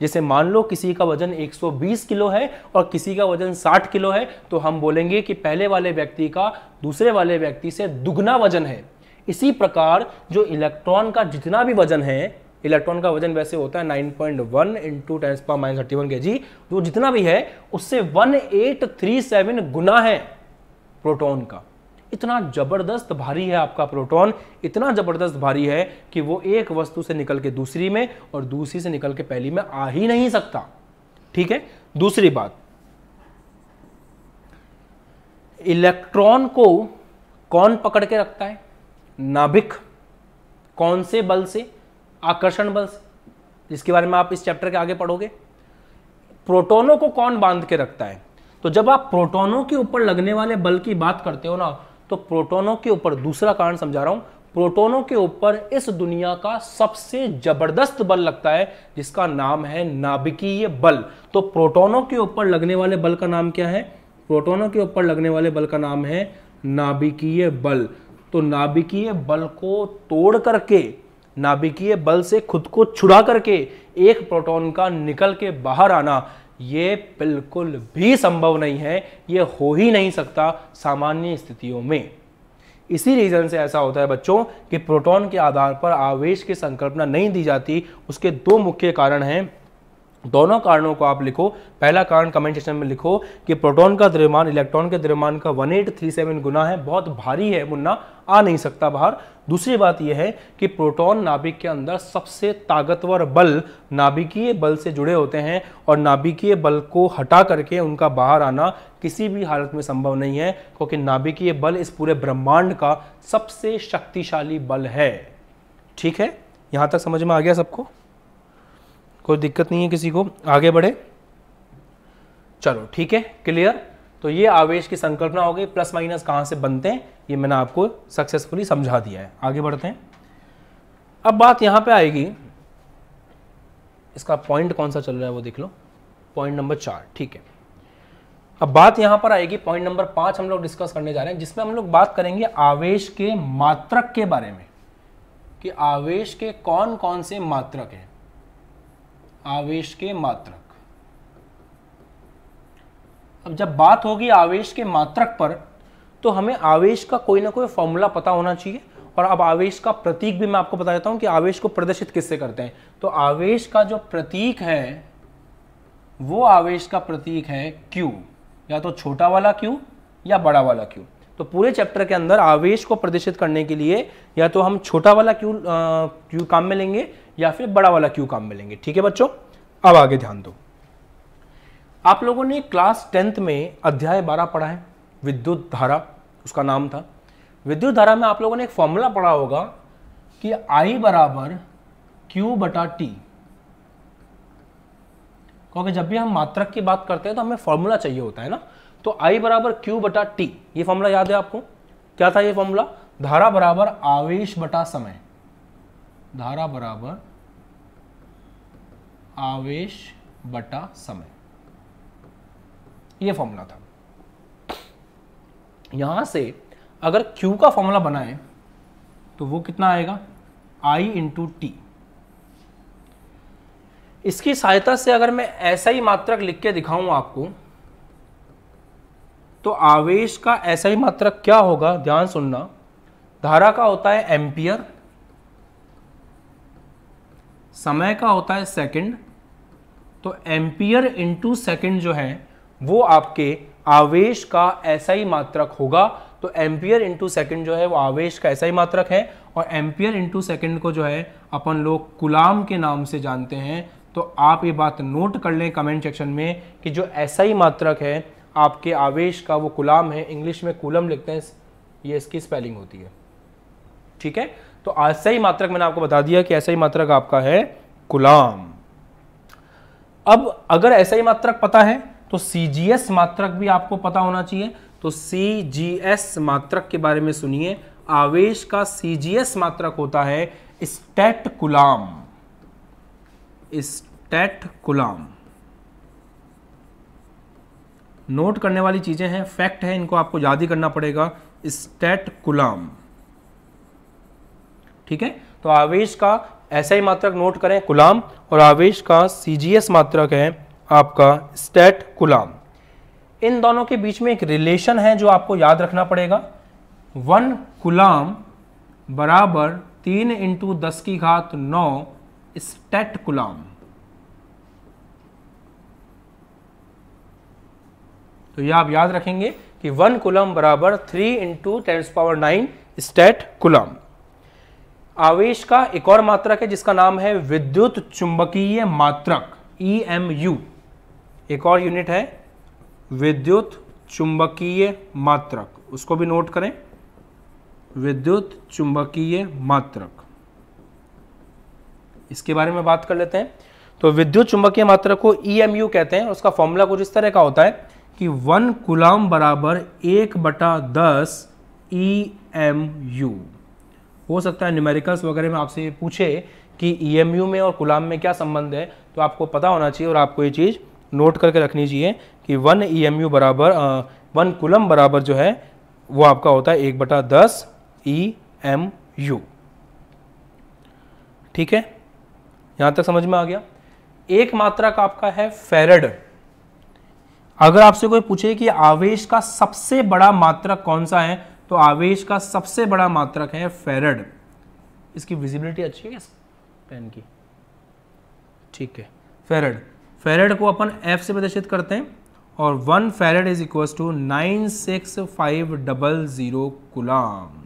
Speaker 1: जैसे मान लो किसी का वजन 120 किलो है और किसी का वजन 60 किलो है तो हम बोलेंगे कि पहले वाले व्यक्ति का दूसरे वाले व्यक्ति से दुगना वजन है इसी प्रकार जो इलेक्ट्रॉन का जितना भी वजन है इलेक्ट्रॉन का वजन वैसे होता है 9.1 पॉइंट वन इंटू टेन्स पर माइनस थर्टी वन के जी जो तो जितना भी है उससे 1837 गुना है प्रोटॉन का इतना जबरदस्त भारी है आपका प्रोटॉन इतना जबरदस्त भारी है कि वो एक वस्तु से निकल के दूसरी में और दूसरी से निकल के पहली में आ ही नहीं सकता ठीक है दूसरी बात इलेक्ट्रॉन को कौन पकड़ के रखता है नाभिक कौन से बल से आकर्षण बल से जिसके बारे में आप इस चैप्टर के आगे पढ़ोगे प्रोटोनों को कौन बांध के रखता है तो जब आप प्रोटोनों के ऊपर लगने वाले बल की बात करते हो ना तो प्रोटोनों के ऊपर दूसरा कारण समझा रहा हूं प्रोटोनों के ऊपर इस दुनिया का सबसे जबरदस्त बल लगता है जिसका नाम है नाभिकीय बल तो प्रोटोनों के ऊपर लगने वाले बल का नाम क्या है प्रोटोनों के ऊपर लगने वाले बल का नाम है नाभिकीय बल तो नाभिकीय बल को तोड़ करके नाभिकीय बल से खुद को छुड़ा करके एक प्रोटॉन का निकल के बाहर आना ये बिल्कुल भी संभव नहीं है ये हो ही नहीं सकता सामान्य स्थितियों में इसी रीज़न से ऐसा होता है बच्चों कि प्रोटॉन के आधार पर आवेश की संकल्पना नहीं दी जाती उसके दो मुख्य कारण हैं दोनों कारणों को आप लिखो पहला कारण कमेंट सेक्शन में लिखो कि प्रोटॉन का द्रव्यमान इलेक्ट्रॉन के द्रव्यमान का 1837 गुना है बहुत भारी है मुन्ना आ नहीं सकता बाहर दूसरी बात यह है कि प्रोटॉन नाभिक के अंदर सबसे ताकतवर बल नाभिकीय बल से जुड़े होते हैं और नाभिकीय बल को हटा करके उनका बाहर आना किसी भी हालत में संभव नहीं है क्योंकि नाभिकीय बल इस पूरे ब्रह्मांड का सबसे शक्तिशाली बल है ठीक है यहां तक समझ में आ गया सबको कोई दिक्कत नहीं है किसी को आगे बढ़े चलो ठीक है क्लियर तो ये आवेश की संकल्पना हो गई प्लस माइनस कहाँ से बनते हैं ये मैंने आपको सक्सेसफुली समझा दिया है आगे बढ़ते हैं अब बात यहां पे आएगी इसका पॉइंट कौन सा चल रहा है वो देख लो पॉइंट नंबर चार ठीक है अब बात यहां पर आएगी पॉइंट नंबर पांच हम लोग डिस्कस करने जा रहे हैं जिसमें हम लोग बात करेंगे आवेश के मात्रक के बारे में कि आवेश के कौन कौन से मात्रक हैं आवेश के मात्रक अब जब बात होगी आवेश के मात्रक पर तो हमें आवेश का कोई ना कोई फॉर्मूला पता होना चाहिए और अब आवेश का प्रतीक भी मैं आपको बता देता हूं कि आवेश को प्रदर्शित किससे करते हैं तो आवेश का जो प्रतीक है वो आवेश का प्रतीक है क्यू या तो छोटा वाला क्यू या बड़ा वाला क्यू तो पूरे चैप्टर के अंदर आवेश को प्रदर्शित करने के लिए या तो हम छोटा वाला क्यू क्यू काम में लेंगे या फिर बड़ा वाला क्यू काम मिलेंगे ठीक है बच्चों अब आगे ध्यान दो आप लोगों ने क्लास टेंथ में अध्याय बारह पढ़ा है विद्युत धारा उसका नाम था विद्युत धारा में आप लोगों ने एक फॉर्मूला पढ़ा होगा कि I बराबर क्यू बटा टी क्योंकि जब भी हम मात्रक की बात करते हैं तो हमें फॉर्मूला चाहिए होता है ना तो I बराबर क्यू बटा टी ये फॉर्मूला याद है आपको क्या था ये फॉर्मूला धारा बराबर आवेश बटा समय धारा बराबर आवेश बटा समय ये फॉर्मूला था यहां से अगर Q का फॉर्मूला बनाए तो वो कितना आएगा I इंटू टी इसकी सहायता से अगर मैं ऐसा ही मात्रक लिख के दिखाऊं आपको तो आवेश का ऐसा ही मात्रक क्या होगा ध्यान सुनना धारा का होता है एम्पियर समय का होता है सेकंड तो एम्पियर इंटू सेकंड जो है वो आपके आवेश का ऐसा ही मात्रक होगा तो एम्पियर इंटू सेकंड जो है वो आवेश का ऐसा ही मात्रक है और एम्पियर इंटू सेकंड को जो है अपन लोग गुलाम के नाम से जानते हैं तो आप ये बात नोट कर लें कमेंट सेक्शन में कि जो ऐसा ही मात्रक है आपके आवेश का वो गुलाम है इंग्लिश में कुलम लिखते हैं ये इसकी स्पेलिंग होती है ठीक है तो ऐसा ही मात्रक मैंने आपको बता दिया कि ऐसा ही मात्रक आपका है गुलाम अब अगर ऐसा ही मात्रक पता है तो सीजीएस मात्रक भी आपको पता होना चाहिए तो सीजीएस मात्रक के बारे में सुनिए आवेश का सीजीएस मात्रक होता है stat coulomb stat coulomb note करने वाली चीजें हैं फैक्ट है इनको आपको याद ही करना पड़ेगा स्टेट कुलाम ठीक है तो आवेश का ऐसा ही मात्रक नोट करें कुलाम और आवेश का सीजीएस मात्रक है आपका स्टेट कुलाम इन दोनों के बीच में एक रिलेशन है जो आपको याद रखना पड़ेगा वन कुलाम बराबर तीन इंटू दस की घात नौ स्टेट कुलाम तो यह आप याद रखेंगे कि वन कुलम बराबर three into tens power nine stat coulomb आवेश का एक और मात्रक है जिसका नाम है विद्युत चुंबकीय मात्रक ई e एक और यूनिट है विद्युत चुंबकीय मात्रक उसको भी नोट करें विद्युत चुंबकीय मात्रक इसके बारे में बात कर लेते हैं तो विद्युत चुंबकीय मात्रक को ई e कहते हैं उसका फॉर्मूला कुछ इस तरह का होता है कि वन कुलाम बराबर एक बटा दस ई एम यू हो सकता है न्यूमेरिकल्स वगैरह में आपसे पूछे कि ई e में और गुलाम में क्या संबंध है तो आपको पता होना चाहिए और आपको ये चीज़ नोट करके रखनी चाहिए कि वन ई एम यू बराबर वन कुलम बराबर जो है वो आपका होता है एक बटा दस ई एम यू ठीक है यहाँ तक समझ में आ गया एक मात्रा का आपका है फेरेड अगर आपसे कोई पूछे कि आवेश का सबसे बड़ा मात्रक कौन सा है तो आवेश का सबसे बड़ा मात्रक है फेरड इसकी विजिबिलिटी अच्छी है पेन की ठीक है फेरड फेरड को अपन एफ से प्रदर्शित करते हैं और one farad is equal to nine six five double zero coulomb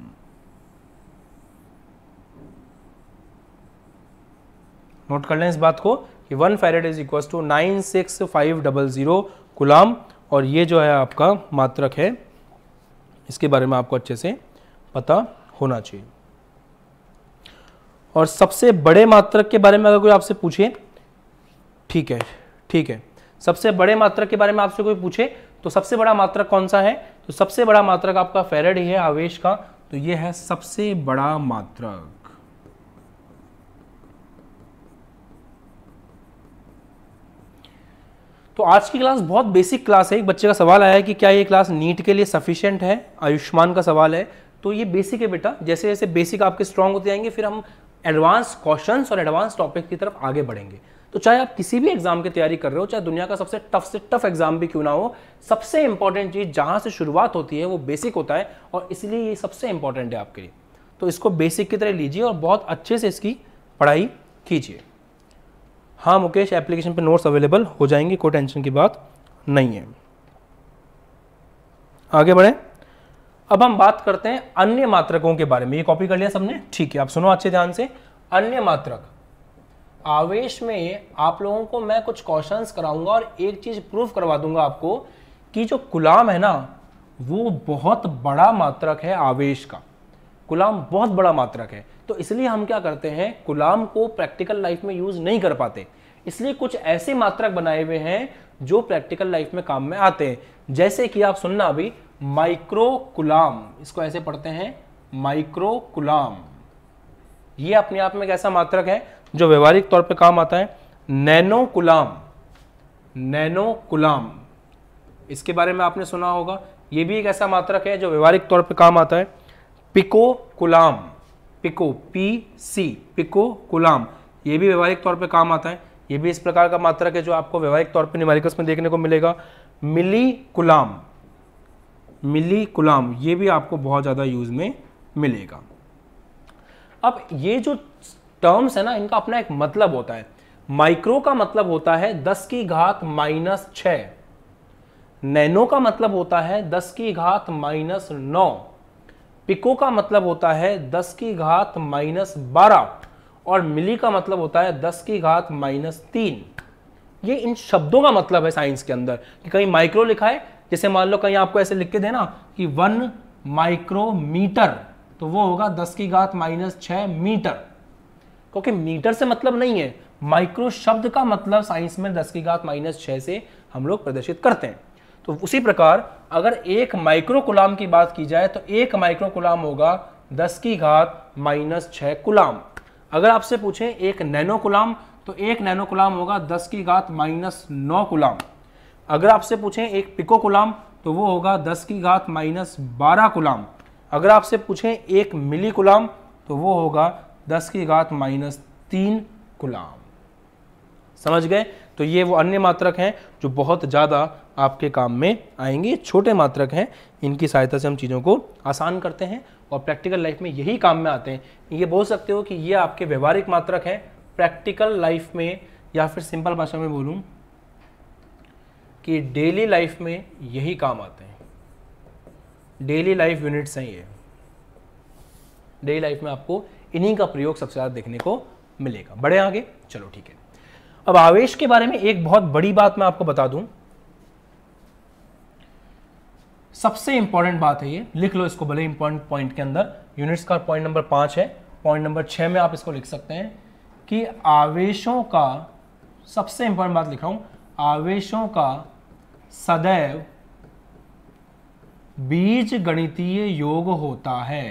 Speaker 1: note कर लें इस बात को कि one farad is equal to nine six five double zero coulomb और ये जो है आपका मात्रक है इसके बारे में आपको अच्छे से पता होना चाहिए और सबसे बड़े मात्रक के बारे में अगर कोई आपसे पूछे ठीक है ठीक है सबसे बड़े मात्रक के बारे में आपसे कोई पूछे तो सबसे बड़ा मात्रक कौन सा है तो सबसे बड़ा मात्रक आपका फेरेड ही है आवेश का तो ये है सबसे बड़ा मात्रक तो आज की क्लास बहुत बेसिक क्लास है एक बच्चे का सवाल आया है कि क्या ये क्लास नीट के लिए सफिशियंट है आयुष्मान का सवाल है तो ये बेसिक है बेटा जैसे जैसे बेसिक आपके स्ट्रांग होते जाएंगे फिर हम एडवांस क्वेश्चन और एडवांस टॉपिक की तरफ आगे बढ़ेंगे तो चाहे आप किसी भी एग्जाम की तैयारी कर रहे हो चाहे दुनिया का सबसे टफ से टफ एग्जाम भी क्यों ना हो सबसे इंपॉर्टेंट चीज़ जहाँ से शुरुआत होती है वो बेसिक होता है और इसलिए ये सबसे इंपॉर्टेंट है आपके लिए तो इसको बेसिक की तरह लीजिए और बहुत अच्छे से इसकी पढ़ाई कीजिए हाँ मुकेश एप्लीकेशन पे नोट्स अवेलेबल हो जाएंगे कोई टेंशन की बात नहीं है आगे बढ़ें अब हम बात करते हैं अन्य मात्रकों के बारे में ये कॉपी कर लिया सबने ठीक है आप सुनो अच्छे ध्यान से अन्य मात्रक आवेश में आप लोगों को मैं कुछ क्वेश्चंस कराऊंगा और एक चीज प्रूफ करवा दूंगा आपको कि जो गुलाम है ना वो बहुत बड़ा मात्रक है आवेश का गुलाम बहुत बड़ा मात्रक है तो इसलिए हम क्या करते हैं गुलाम को प्रैक्टिकल लाइफ में यूज़ नहीं कर पाते इसलिए कुछ ऐसे मात्रक बनाए हुए हैं जो प्रैक्टिकल लाइफ में काम में आते हैं जैसे कि आप सुनना अभी माइक्रो कुलाम इसको ऐसे पढ़ते हैं माइक्रो कुलाम ये अपने आप में एक ऐसा मात्रक है जो व्यवहारिक तौर पर काम आता है नैनो कुलाम नैनो कुलाम इसके बारे में आपने सुना होगा ये भी एक ऐसा मात्रक है जो व्यवहारिक तौर पर काम आता है pico coulomb pico P C pico coulomb ये भी व्यवहारिक तौर पे काम आता है ये भी इस प्रकार का मात्रक है जो आपको व्यवहारिक तौर पे निमारिकस में देखने को मिलेगा मिली कुलाम मिली कुलाम ये भी आपको बहुत ज़्यादा यूज में मिलेगा अब ये जो टर्म्स है ना इनका अपना एक मतलब होता है माइक्रो का मतलब होता है दस की घात माइनस छ नैनो का मतलब होता है दस की घात माइनस नौ पिको का मतलब होता है दस की घात माइनस बारह और मिली का मतलब होता है दस की घात माइनस तीन ये इन शब्दों का मतलब है साइंस के अंदर कि कहीं माइक्रो लिखा है जैसे मान लो कहीं आपको ऐसे लिख के देना कि वन माइक्रोमीटर तो वो होगा दस की घात माइनस छह मीटर क्योंकि मीटर से मतलब नहीं है माइक्रो शब्द का मतलब साइंस में दस की घात माइनस छह से हम लोग प्रदर्शित करते हैं तो उसी प्रकार अगर एक माइक्रो कुलाम की बात की जाए तो एक माइक्रो कुलाम होगा दस की घात माइनस छः कुलाम अगर आपसे पूछें एक नैनो कुलाम तो एक नैनो कुलाम होगा दस की घात माइनस नौ कुलाम अगर आपसे पूछें एक पिको कुलाम तो वो होगा दस की घात माइनस बारह कुलाम अगर आपसे पूछें एक मिली कुलाम तो वो होगा दस की घात माइनस तीन कुलाम समझ गए तो ये वो अन्य मात्रक हैं जो बहुत ज़्यादा आपके काम में आएंगे ये छोटे मात्रक हैं इनकी सहायता से हम चीज़ों को आसान करते हैं और प्रैक्टिकल लाइफ में यही काम में आते हैं ये बोल सकते हो कि ये आपके व्यवहारिक मात्रक हैं प्रैक्टिकल लाइफ में या फिर सिंपल भाषा में बोलूँ कि डेली लाइफ में यही काम आते हैं डेली लाइफ यूनिट्स हैं ये डेली लाइफ में आपको इन्हीं का प्रयोग सबसे ज़्यादा देखने को मिलेगा बड़े आगे चलो ठीक है अब आवेश के बारे में एक बहुत बड़ी बात मैं आपको बता दूं सबसे इंपॉर्टेंट बात है ये लिख लो इसको भले इंपॉर्टेंट पॉइंट के अंदर यूनिट्स का पॉइंट नंबर पांच है पॉइंट नंबर छह में आप इसको लिख सकते हैं कि आवेशों का सबसे इंपॉर्टेंट बात लिख रहा हूं आवेशों का सदैव बीज गणितीय योग होता है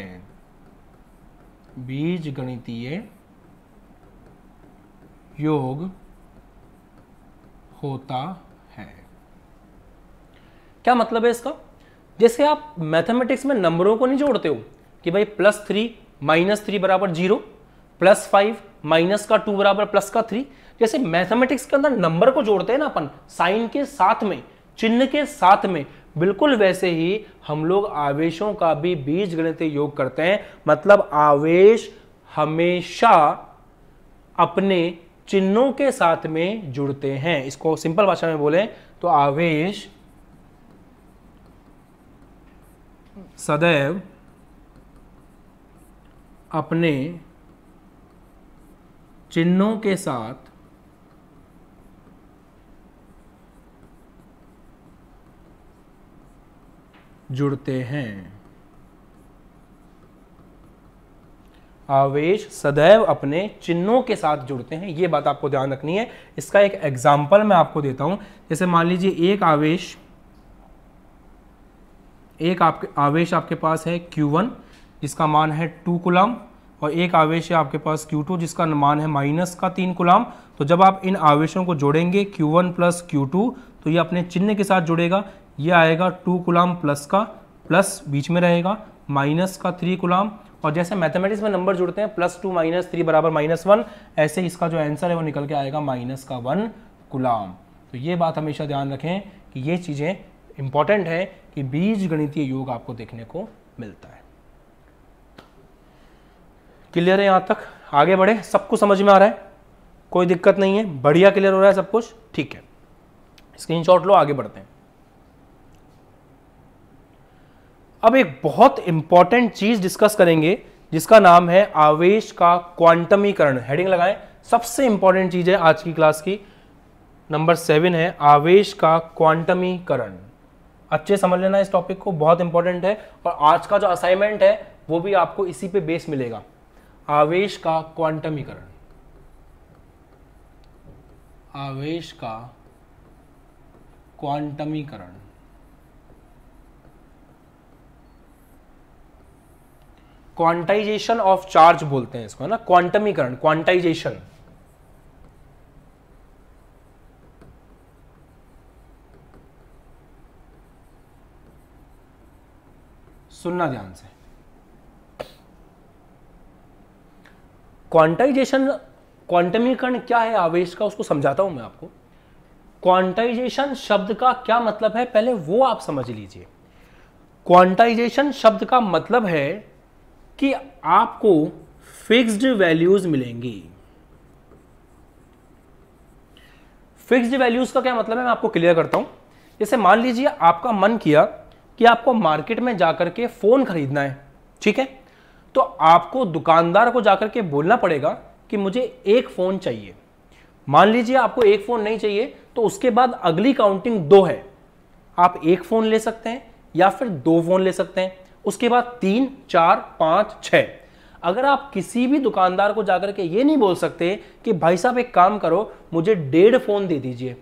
Speaker 1: बीज गणितीय योग होता है क्या मतलब है इसका जैसे आप मैथमेटिक्स में नंबरों को नहीं जोड़ते हो कि भाई प्लस थ्री माइनस थ्री बराबर जीरो प्लस फाइव माइनस का टू बराबर प्लस का थ्री जैसे मैथमेटिक्स के अंदर नंबर को जोड़ते हैं ना अपन साइन के साथ में चिन्ह के साथ में बिल्कुल वैसे ही हम लोग आवेशों का भी बीज गणित योग करते हैं मतलब आवेश हमेशा अपने चिन्हों के साथ में जुड़ते हैं इसको सिंपल भाषा में बोले तो आवेश सदैव अपने चिन्हों के साथ जुड़ते हैं आवेश सदैव अपने चिन्हों के साथ जुड़ते हैं यह बात आपको ध्यान रखनी है इसका एक एग्जाम्पल मैं आपको देता हूं जैसे मान लीजिए एक आवेश एक आपके आवेश आपके पास है Q1 जिसका मान है टू कुलाम और एक आवेश है आपके पास Q2 जिसका मान है माइनस का तीन कुलाम तो जब आप इन आवेशों को जोड़ेंगे Q1 वन प्लस क्यू तो ये अपने चिन्ह के साथ जुड़ेगा ये आएगा टू कुलाम प्लस का प्लस बीच में रहेगा माइनस का थ्री कुलाम और जैसे मैथमेटिक्स में नंबर जुड़ते हैं प्लस टू माइनस थ्री बराबर माइनस वन ऐसे इसका जो आंसर है वो निकल के आएगा माइनस का वन कुलाम तो ये बात हमेशा ध्यान रखें कि ये चीज़ें इंपॉर्टेंट है कि बीज गणितीय योग आपको देखने को मिलता है क्लियर है यहां तक आगे बढ़े सब कुछ समझ में आ रहा है कोई दिक्कत नहीं है बढ़िया क्लियर हो रहा है सब कुछ ठीक है स्क्रीनशॉट लो आगे बढ़ते हैं अब एक बहुत इंपॉर्टेंट चीज डिस्कस करेंगे जिसका नाम है आवेश का क्वांटमीकरण हेडिंग लगाएं सबसे इंपॉर्टेंट चीज है आज की क्लास की नंबर सेवन है आवेश का क्वांटमीकरण अच्छे समझ लेना इस टॉपिक को बहुत इंपॉर्टेंट है और आज का जो असाइनमेंट है वो भी आपको इसी पे बेस मिलेगा आवेश का क्वांटमीकरण आवेश का क्वांटमीकरण क्वांटाइजेशन ऑफ चार्ज बोलते हैं इसको है ना क्वांटमीकरण क्वांटाइजेशन सुनना ध्यान से क्वांटाइजेशन क्वांटमीकरण क्या है आवेश का उसको समझाता हूं मैं आपको क्वांटाइजेशन शब्द का क्या मतलब है पहले वो आप समझ लीजिए क्वांटाइजेशन शब्द का मतलब है कि आपको फिक्स्ड वैल्यूज मिलेंगी फिक्स्ड वैल्यूज का क्या मतलब है मैं आपको क्लियर करता हूं जैसे मान लीजिए आपका मन किया कि आपको मार्केट में जाकर के फ़ोन खरीदना है ठीक है तो आपको दुकानदार को जाकर के बोलना पड़ेगा कि मुझे एक फ़ोन चाहिए मान लीजिए आपको एक फ़ोन नहीं चाहिए तो उसके बाद अगली काउंटिंग दो है आप एक फ़ोन ले सकते हैं या फिर दो फ़ोन ले सकते हैं उसके बाद तीन चार पांच छ अगर आप किसी भी दुकानदार को जाकर के ये नहीं बोल सकते कि भाई साहब एक काम करो मुझे डेढ़ फ़ोन दे दीजिए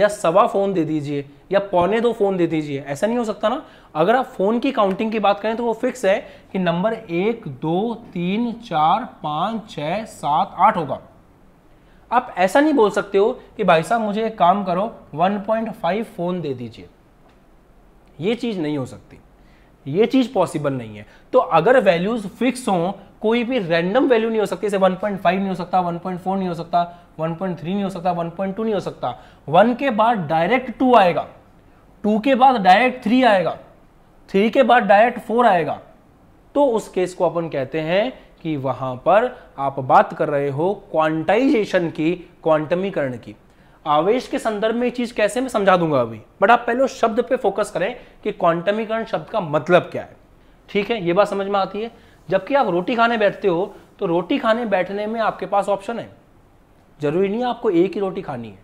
Speaker 1: या सवा फ़ोन दे दीजिए या पौने दो फ़ोन दे दीजिए ऐसा नहीं हो सकता ना अगर आप फ़ोन की काउंटिंग की बात करें तो वो फिक्स है कि नंबर एक दो तीन चार पाँच छः सात आठ होगा आप ऐसा नहीं बोल सकते हो कि भाई साहब मुझे एक काम करो 1.5 फ़ोन दे दीजिए ये चीज़ नहीं हो सकती ये चीज़ पॉसिबल नहीं है तो अगर वैल्यूज़ फिक्स हों कोई भी रैंडम वैल्यू नहीं हो सकती जैसे 1.5 नहीं हो सकता 1.4 नहीं हो सकता 1.3 नहीं हो सकता 1.2 नहीं हो सकता 1 के बाद डायरेक्ट 2 आएगा 2 के बाद डायरेक्ट 3 आएगा 3 के बाद डायरेक्ट 4 आएगा तो उस केस को अपन कहते हैं कि वहां पर आप बात कर रहे हो क्वांटाइजेशन की क्वांटमीकरण की आवेश के संदर्भ में ये चीज कैसे मैं समझा दूंगा अभी बट आप पहले शब्द पे फोकस करें कि क्वांटमीकरण शब्द का मतलब क्या है ठीक है ये बात समझ में आती है जबकि आप रोटी खाने बैठते हो तो रोटी खाने बैठने में आपके पास ऑप्शन है जरूरी नहीं आपको एक ही रोटी खानी है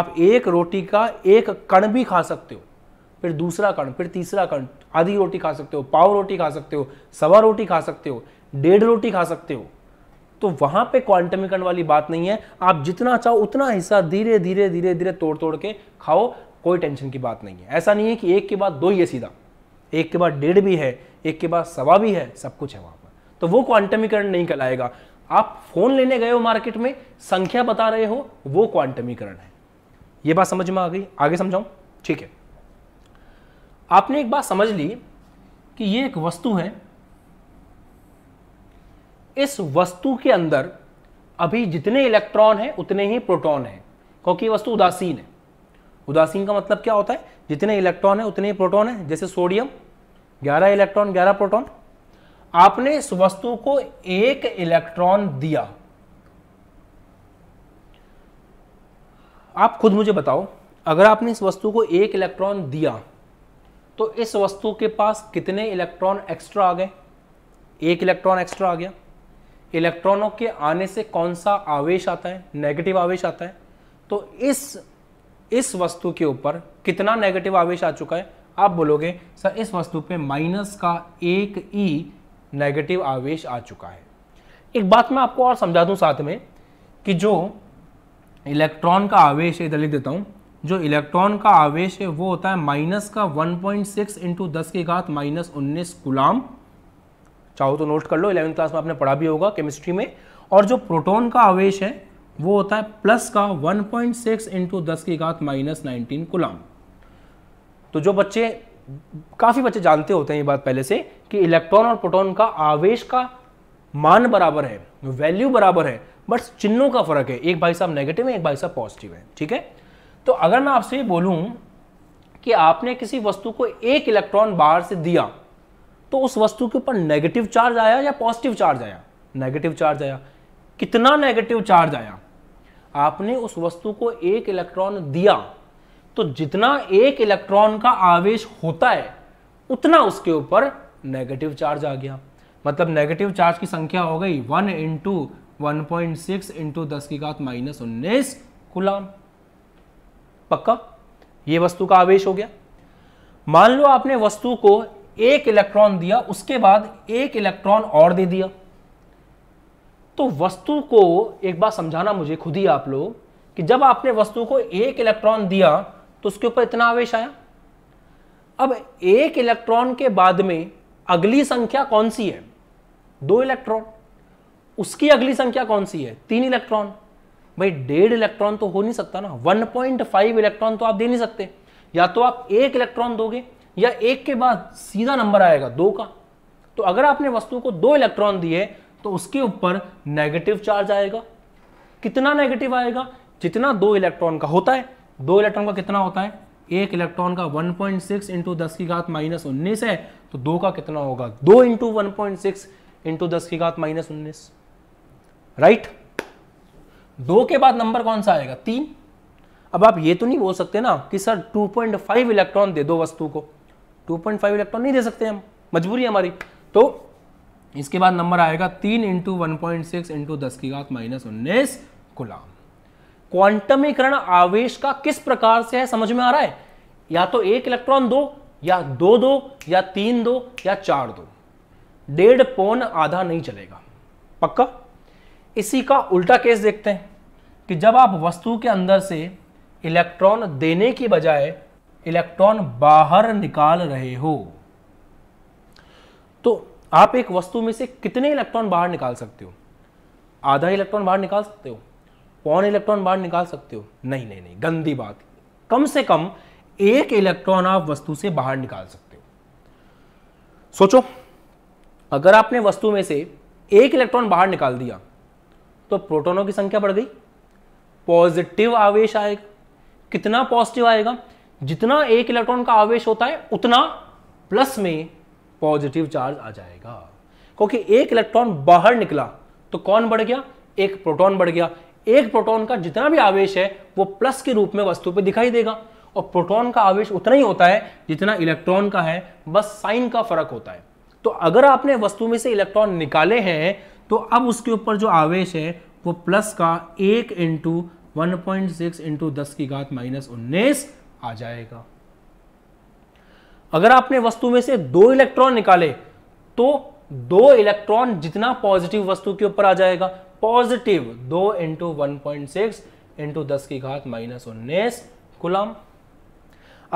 Speaker 1: आप एक रोटी का एक कण भी खा सकते हो फिर दूसरा कण फिर तीसरा कण आधी रोटी खा सकते हो पाव रोटी खा सकते हो सवा रोटी खा सकते हो डेढ़ रोटी खा सकते हो तो वहां पे कण वाली बात नहीं है आप जितना चाहो उतना हिस्सा धीरे धीरे धीरे धीरे तोड़ तोड़ के खाओ कोई टेंशन की बात नहीं है ऐसा नहीं है कि एक के बाद दो ही है सीधा एक के बाद डेढ़ भी है एक के बाद सवा भी है सब कुछ है वहां तो वो क्वांटमीकरण नहीं कहलाएगा आप फोन लेने गए हो मार्केट में संख्या बता रहे हो वो क्वांटमीकरण है ये बात समझ में आ गई आगे समझाऊं ठीक है आपने एक बात समझ ली कि ये एक वस्तु है इस वस्तु के अंदर अभी जितने इलेक्ट्रॉन हैं उतने ही प्रोटॉन हैं क्योंकि ये वस्तु उदासीन है उदासीन का मतलब क्या होता है जितने इलेक्ट्रॉन है उतने ही प्रोटॉन है जैसे सोडियम 11 इलेक्ट्रॉन 11 प्रोटॉन आपने इस वस्तु को एक इलेक्ट्रॉन दिया आप खुद मुझे बताओ अगर आपने इस वस्तु को एक इलेक्ट्रॉन दिया तो इस वस्तु के पास कितने इलेक्ट्रॉन एक्स्ट्रा आ गए एक इलेक्ट्रॉन एक्स्ट्रा आ गया इलेक्ट्रॉनों के आने से कौन सा आवेश आता है नेगेटिव आवेश आता है तो इस इस वस्तु के ऊपर कितना नेगेटिव आवेश आ चुका है आप बोलोगे सर इस वस्तु पे माइनस का एक ई नेगेटिव आवेश आ चुका है एक बात मैं आपको और समझा दूं साथ में कि जो इलेक्ट्रॉन का आवेश है इधर लिख देता हूं जो इलेक्ट्रॉन का आवेश है वो होता है माइनस का 1.6 पॉइंट सिक्स इंटू दस की घात माइनस उन्नीस गुलाम चाहो तो नोट कर लो इलेवेंथ क्लास में आपने पढ़ा भी होगा केमिस्ट्री में और जो प्रोटोन का आवेश है वो होता है प्लस का 1.6 पॉइंट सिक्स इंटू दस की घात माइनस नाइनटीन गुलाम तो जो बच्चे काफ़ी बच्चे जानते होते हैं ये बात पहले से कि इलेक्ट्रॉन और प्रोटॉन का आवेश का मान बराबर है वैल्यू बराबर है बट चिन्हों का फर्क है एक भाई साहब नेगेटिव है एक भाई साहब पॉजिटिव है ठीक है तो अगर मैं आपसे बोलूं कि आपने किसी वस्तु को एक इलेक्ट्रॉन बाहर से दिया तो उस वस्तु के ऊपर नेगेटिव चार्ज आया या पॉजिटिव चार्ज आया नेगेटिव चार्ज आया कितना नेगेटिव चार्ज आया आपने उस वस्तु को एक इलेक्ट्रॉन दिया तो जितना एक इलेक्ट्रॉन का आवेश होता है उतना उसके ऊपर नेगेटिव चार्ज आ गया मतलब नेगेटिव चार्ज की संख्या हो गई one into one point six into दस की घात माइनस उन्नीस गुलाम पक्का ये वस्तु का आवेश हो गया मान लो आपने वस्तु को एक इलेक्ट्रॉन दिया उसके बाद एक इलेक्ट्रॉन और दे दिया तो वस्तु को एक बार समझाना मुझे खुद ही आप लोग कि जब आपने वस्तु को एक इलेक्ट्रॉन दिया तो उसके ऊपर इतना आवेश आया अब एक इलेक्ट्रॉन के बाद में अगली संख्या कौन सी है दो इलेक्ट्रॉन उसकी अगली संख्या कौन सी है तीन इलेक्ट्रॉन भाई डेढ़ इलेक्ट्रॉन तो हो नहीं सकता ना 1.5 इलेक्ट्रॉन तो आप दे नहीं सकते या तो आप एक इलेक्ट्रॉन दोगे या एक के बाद सीधा नंबर आएगा दो का तो अगर आपने वस्तु को दो इलेक्ट्रॉन दिए तो उसके ऊपर नेगेटिव चार्ज आएगा कितना नेगेटिव आएगा जितना दो इलेक्ट्रॉन का होता है दो इलेक्ट्रॉन का कितना होता है एक इलेक्ट्रॉन का 1.6 पॉइंट सिक्स इंटू दस की घात माइनस उन्नीस है तो दो का कितना होगा दो into one point six into दस की घात माइनस उन्नीस राइट दो के बाद नंबर कौन सा आएगा तीन अब आप ये तो नहीं बोल सकते ना कि सर 2.5 इलेक्ट्रॉन दे दो वस्तु को 2.5 इलेक्ट्रॉन नहीं दे सकते हम मजबूरी हमारी तो इसके बाद नंबर आएगा तीन into one point six into दस की घात माइनस उन्नीस गुलाम क्वांटमीकरण आवेश का किस प्रकार से है समझ में आ रहा है या तो एक इलेक्ट्रॉन दो या दो दो या तीन दो या चार दो डेढ़ पौन आधा नहीं चलेगा पक्का इसी का उल्टा केस देखते हैं कि जब आप वस्तु के अंदर से इलेक्ट्रॉन देने की बजाय इलेक्ट्रॉन बाहर निकाल रहे हो तो आप एक वस्तु में से कितने इलेक्ट्रॉन बाहर निकाल सकते हो आधा इलेक्ट्रॉन बाहर निकाल सकते हो पौन इलेक्ट्रॉन बाहर निकाल सकते हो नहीं नहीं नहीं गंदी बात कम से कम एक इलेक्ट्रॉन आप वस्तु से बाहर निकाल सकते हो सोचो अगर आपने वस्तु में से एक इलेक्ट्रॉन बाहर निकाल दिया तो प्रोटोनों की संख्या बढ़ गई पॉजिटिव आवेश आएगा कितना पॉजिटिव आएगा जितना एक इलेक्ट्रॉन का आवेश होता है उतना प्लस में पॉजिटिव चार्ज आ जाएगा क्योंकि एक इलेक्ट्रॉन बाहर निकला तो कौन बढ़ गया एक प्रोटॉन बढ़ गया एक प्रोटॉन का जितना भी आवेश है वो प्लस के रूप में वस्तु पर दिखाई देगा और प्रोटॉन का आवेश उतना ही होता है जितना इलेक्ट्रॉन का है बस साइन का फर्क होता है तो अगर आपने वस्तु में से इलेक्ट्रॉन निकाले हैं तो अब उसके ऊपर जो आवेश है वो प्लस का एक into one point six into दस की घात माइनस उन्नीस आ जाएगा अगर आपने वस्तु में से दो इलेक्ट्रॉन निकाले तो दो इलेक्ट्रॉन जितना पॉजिटिव वस्तु के ऊपर आ जाएगा पॉजिटिव दो into one point six into दस की घात माइनस उन्नीस कुलम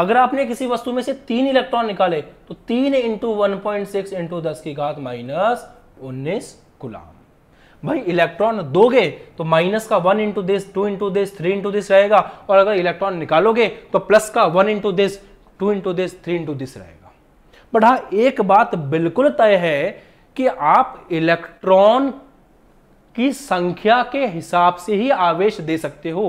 Speaker 1: अगर आपने किसी वस्तु में से तीन इलेक्ट्रॉन निकाले तो तीन into one point six into दस की घात माइनस उन्नीस गुलाम भाई इलेक्ट्रॉन दोगे तो माइनस का one into this two into this three into this रहेगा और अगर इलेक्ट्रॉन निकालोगे तो प्लस का one into this two into this three into this रहेगा बट हाँ एक बात बिल्कुल तय है कि आप इलेक्ट्रॉन की संख्या के हिसाब से ही आवेश दे सकते हो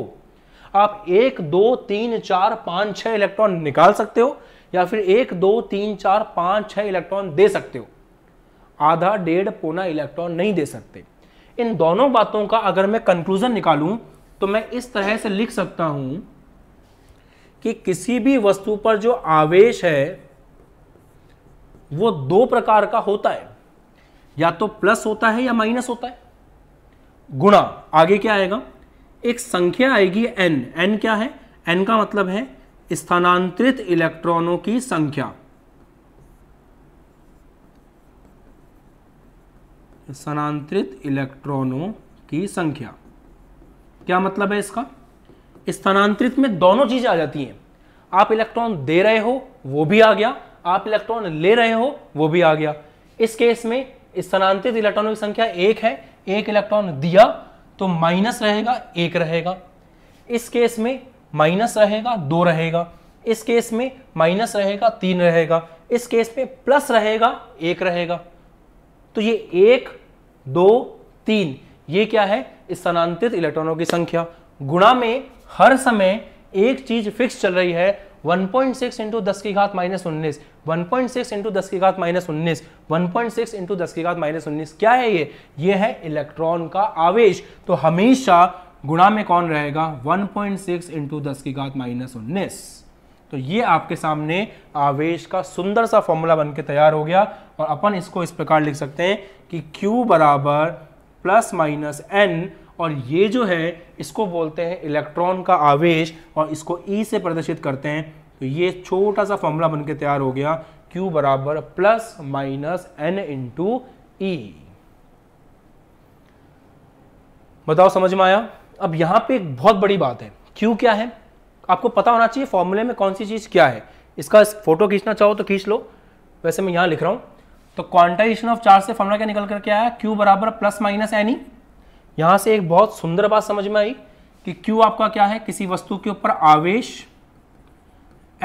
Speaker 1: आप एक दो तीन चार पांच छह इलेक्ट्रॉन निकाल सकते हो या फिर एक दो तीन चार पांच छह इलेक्ट्रॉन दे सकते हो आधा डेढ़ पौना इलेक्ट्रॉन नहीं दे सकते इन दोनों बातों का अगर मैं कंक्लूजन निकालूं तो मैं इस तरह से लिख सकता हूं कि किसी भी वस्तु पर जो आवेश है वो दो प्रकार का होता है या तो प्लस होता है या माइनस होता है गुणा आगे क्या आएगा एक संख्या आएगी एन एन क्या है एन का मतलब है स्थानांतरित इलेक्ट्रॉनों की संख्या स्थानांतरित इलेक्ट्रॉनों की संख्या क्या मतलब है इसका स्थानांतरित में दोनों चीजें आ जाती हैं आप इलेक्ट्रॉन दे रहे हो वो भी आ गया आप इलेक्ट्रॉन ले रहे हो वो भी आ गया इस केस में स्थानांतरित इलेक्ट्रॉनों की संख्या एक है एक इलेक्ट्रॉन दिया तो माइनस रहेगा एक रहेगा इस केस में माइनस रहेगा दो रहेगा इस केस में माइनस रहेगा तीन रहेगा इस केस में प्लस रहेगा एक रहेगा तो ये एक दो तीन ये क्या है स्थानांतरित इलेक्ट्रॉनों की संख्या गुणा में हर समय एक चीज फिक्स चल रही है 1.6 पॉइंट सिक्स इंटू दस की घात माइनस उन्नीस वन पॉइंट सिक्स इंटू दस की घात माइनस उन्नीस वन पॉइंट सिक्स इंटू दस की घात माइनस उन्नीस क्या है ये ये है इलेक्ट्रॉन का आवेश तो हमेशा गुणा में कौन रहेगा वन पॉइंट सिक्स इंटू दस की घात माइनस उन्नीस तो ये आपके सामने आवेश का सुंदर सा फॉर्मूला बनके तैयार हो गया और अपन इसको इस प्रकार लिख सकते हैं कि क्यू बराबर प्लस माइनस एन और ये जो है इसको बोलते हैं इलेक्ट्रॉन का आवेश और इसको ई e से प्रदर्शित करते हैं तो ये छोटा सा फॉर्मूला बन के तैयार हो गया क्यू बराबर plus minus N into E बताओ समझ में आया अब यहां पे एक बहुत बड़ी बात है क्यू क्या है आपको पता होना चाहिए फॉर्मूले में कौन सी चीज़ क्या है इसका फोटो खींचना चाहो तो खींच लो वैसे मैं यहां लिख रहा हूं तो क्वांटाइजेशन ऑफ चार्ज से फॉर्मूला क्या निकल करके आया क्यू बराबर प्लस माइनस एनी यहां से एक बहुत सुंदर बात समझ में आई कि Q आपका क्या है किसी वस्तु के ऊपर आवेश